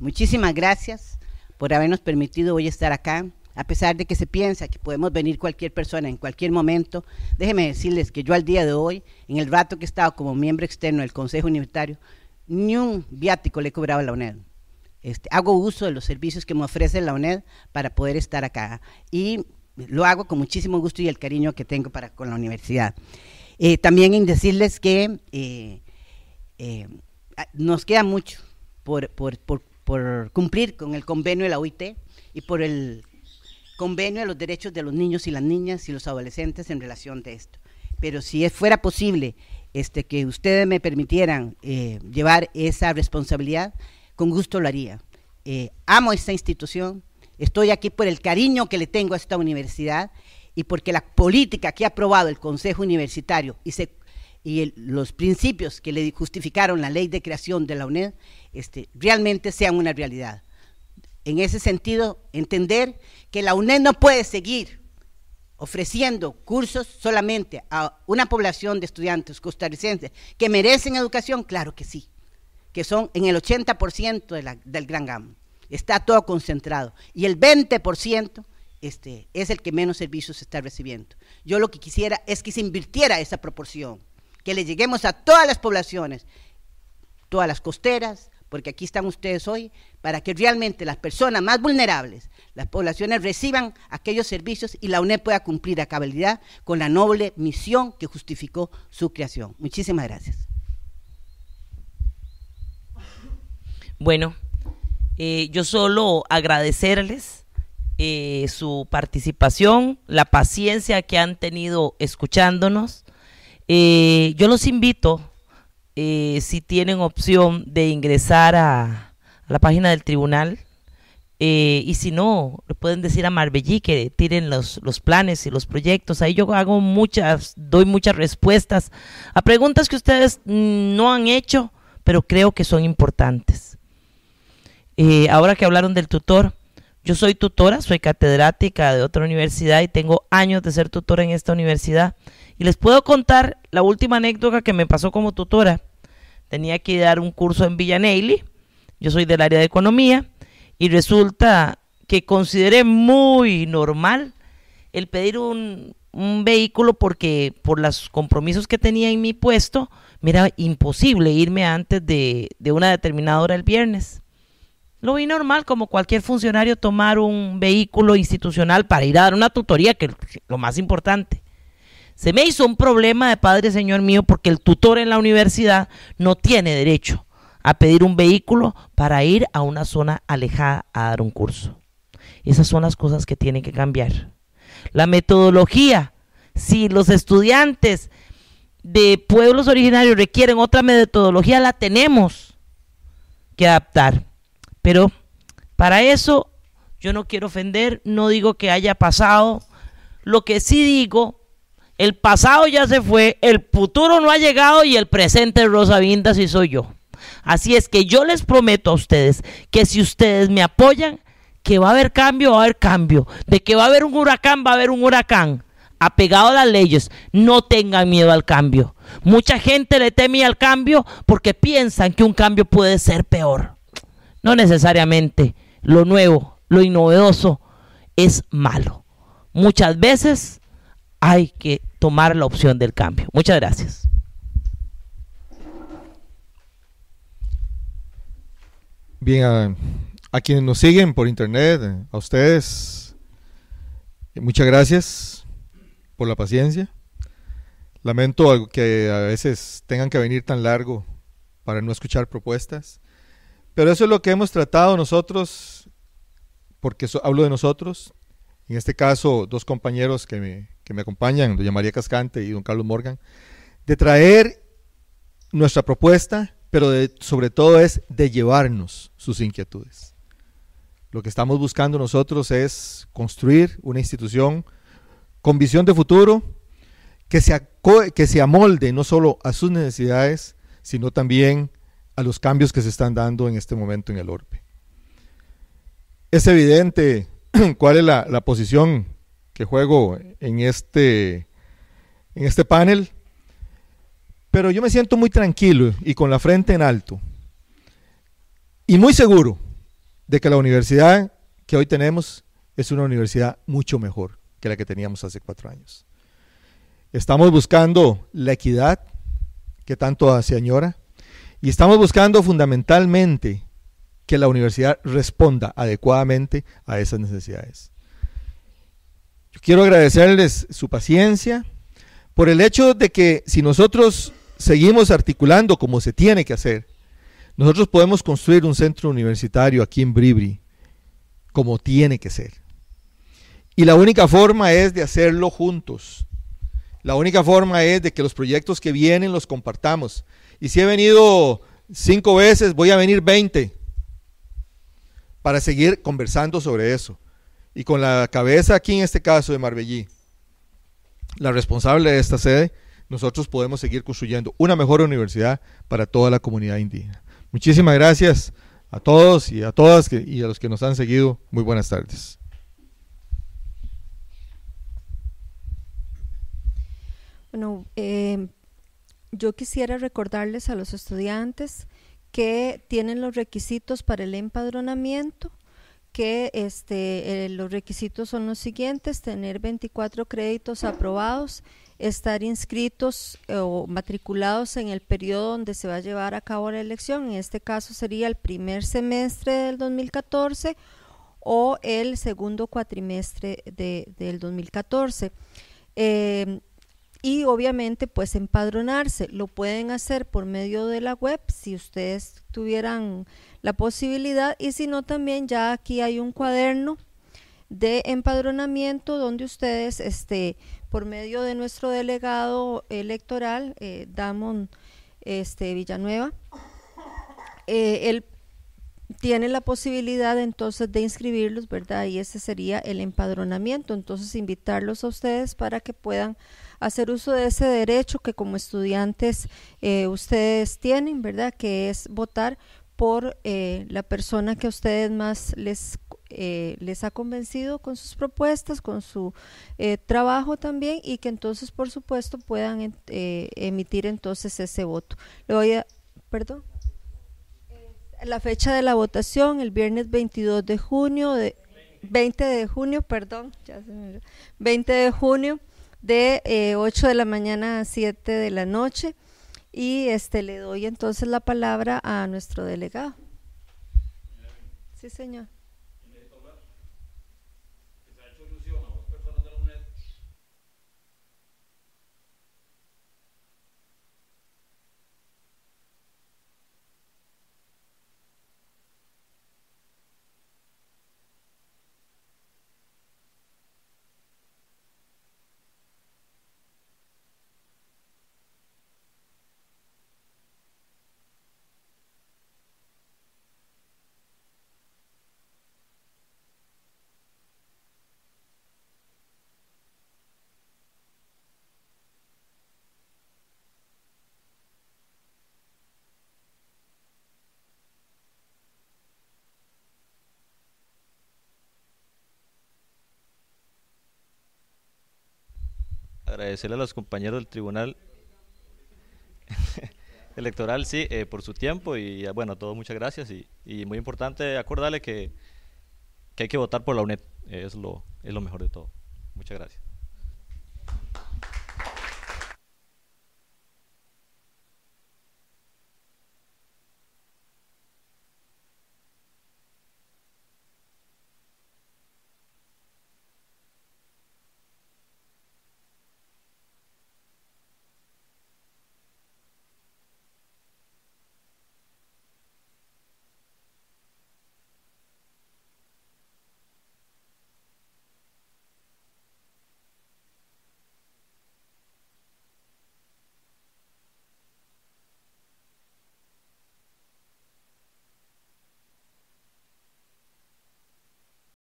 muchísimas gracias por habernos permitido hoy estar acá a pesar de que se piensa que podemos venir cualquier persona en cualquier momento, déjenme decirles que yo al día de hoy, en el rato que he estado como miembro externo del Consejo Universitario, ni un viático le he cobrado a la UNED. Este, hago uso de los servicios que me ofrece la UNED para poder estar acá. Y lo hago con muchísimo gusto y el cariño que tengo para con la universidad. Eh, también en decirles que eh, eh, nos queda mucho por, por, cumplir con el convenio de la OIT y por el convenio de los derechos de los niños y las niñas y los adolescentes en relación de esto. Pero si fuera posible este, que ustedes me permitieran eh, llevar esa responsabilidad, con gusto lo haría. Eh, amo esta institución, estoy aquí por el cariño que le tengo a esta universidad y porque la política que ha aprobado el Consejo Universitario y, los principios que le justificaron la ley de creación de la UNED este, realmente sean una realidad. En ese sentido, entender que la UNED no puede seguir ofreciendo cursos solamente a una población de estudiantes costarricenses que merecen educación, claro que sí, que son en el 80% del Gran Gamo. Está todo concentrado. Y el 20% este, es el que menos servicios está recibiendo. Yo lo que quisiera es que se invirtiera esa proporción, que le lleguemos a todas las poblaciones, todas las costeras, porque aquí están ustedes hoy, para que realmente las personas más vulnerables, las poblaciones reciban aquellos servicios y la UNED pueda cumplir a cabalidad con la noble misión que justificó su creación. Muchísimas gracias. Bueno, eh, yo solo agradecerles eh, su participación, la paciencia que han tenido escuchándonos. Eh, yo los invito eh, si tienen opción de ingresar a, la página del tribunal. Eh, y si no, le pueden decir a Marbellí que tiren los, planes y los proyectos. Ahí yo hago muchas, doy muchas respuestas a preguntas que ustedes mm, no han hecho, pero creo que son importantes. Eh, ahora que hablaron del tutor, yo soy tutora, soy catedrática de otra universidad y tengo años de ser tutora en esta universidad. Y les puedo contar la última anécdota que me pasó como tutora tenía que dar un curso en Villanelli, yo soy del área de economía, y resulta que consideré muy normal el pedir un, vehículo porque por los compromisos que tenía en mi puesto, me era imposible irme antes de, de una determinada hora el viernes. Lo vi normal, como cualquier funcionario, tomar un vehículo institucional para ir a dar una tutoría, que es lo más importante. Se me hizo un problema de padre, señor mío, porque el tutor en la universidad no tiene derecho a pedir un vehículo para ir a una zona alejada a dar un curso. Esas son las cosas que tienen que cambiar. La metodología, si los estudiantes de pueblos originarios requieren otra metodología, la tenemos que adaptar. Pero para eso yo no quiero ofender, no digo que haya pasado. Lo que sí digo el pasado ya se fue, el futuro no ha llegado y el presente es Rosa Vinda soy yo. Así es que yo les prometo a ustedes que si ustedes me apoyan, que va a haber cambio, va a haber cambio. De que va a haber un huracán, va a haber un huracán. Apegado a las leyes, no tengan miedo al cambio. Mucha gente le teme al cambio porque piensan que un cambio puede ser peor. No necesariamente. Lo nuevo, lo innovedoso es malo. Muchas veces hay que tomar la opción del cambio. Muchas gracias. Bien, a, quienes nos siguen por internet, eh, a ustedes, eh, muchas gracias por la paciencia. Lamento que a veces tengan que venir tan largo para no escuchar propuestas, pero eso es lo que hemos tratado nosotros, porque hablo de nosotros, en este caso dos compañeros que me, que me acompañan, doña María Cascante y don Carlos Morgan, de traer nuestra propuesta, pero sobre todo es de llevarnos sus inquietudes. Lo que estamos buscando nosotros es construir una institución con visión de futuro que se, que amolde no solo a sus necesidades, sino también a los cambios que se están dando en este momento en el ORPE. Es evidente [clears throat] cuál es la, la posición que juego en este, en este panel, pero yo me siento muy tranquilo y con la frente en alto y muy seguro de que la universidad que hoy tenemos es una universidad mucho mejor que la que teníamos hace cuatro años. Estamos buscando la equidad que tanto se señora y estamos buscando fundamentalmente que la universidad responda adecuadamente a esas necesidades. Yo quiero agradecerles su paciencia por el hecho de que si nosotros seguimos articulando como se tiene que hacer, nosotros podemos construir un centro universitario aquí en Bribri como tiene que ser. Y la única forma es de hacerlo juntos. La única forma es de que los proyectos que vienen los compartamos. Y si he venido cinco veces, voy a venir veinte para seguir conversando sobre eso y con la cabeza aquí en este caso de Marbellí, la responsable de esta sede, nosotros podemos seguir construyendo una mejor universidad para toda la comunidad indígena. Muchísimas gracias a todos y a todas y a los que nos han seguido. Muy buenas tardes. Bueno, em, yo quisiera recordarles a los estudiantes que tienen los requisitos para el empadronamiento que este, eh, los requisitos son los siguientes, tener 24 créditos aprobados, estar inscritos eh, o matriculados en el periodo donde se va a llevar a cabo la elección, en este caso sería el primer semestre del 2014 o el segundo cuatrimestre de, del 2014. Em, y obviamente pues empadronarse, lo pueden hacer por medio de la web si ustedes tuvieran la posibilidad y si no también ya aquí hay un cuaderno de empadronamiento donde ustedes este por medio de nuestro delegado electoral eh, Damon este Villanueva eh, él tiene la posibilidad entonces de inscribirlos verdad y ese sería el empadronamiento entonces invitarlos a ustedes para que puedan hacer uso de ese derecho que como estudiantes eh, ustedes tienen verdad que es votar por eh, la persona que a ustedes más les, eh, les ha convencido con sus propuestas, con su eh, trabajo también y que entonces, por supuesto, puedan emitir entonces ese voto. Le voy a, perdón, la fecha de la votación, el viernes 22 de junio, de, 20 de junio, perdón, 20 de junio de 8 de la mañana a 7 de la noche. Y este le doy entonces la palabra a nuestro delegado. Sí, señor. agradecerle a los compañeros del Tribunal [laughs] Electoral, sí, eh, por su tiempo y eh, bueno, a todos muchas gracias y, y muy importante acordarle que, hay que votar por la UNED, es, lo, es lo mejor de todo. Muchas gracias.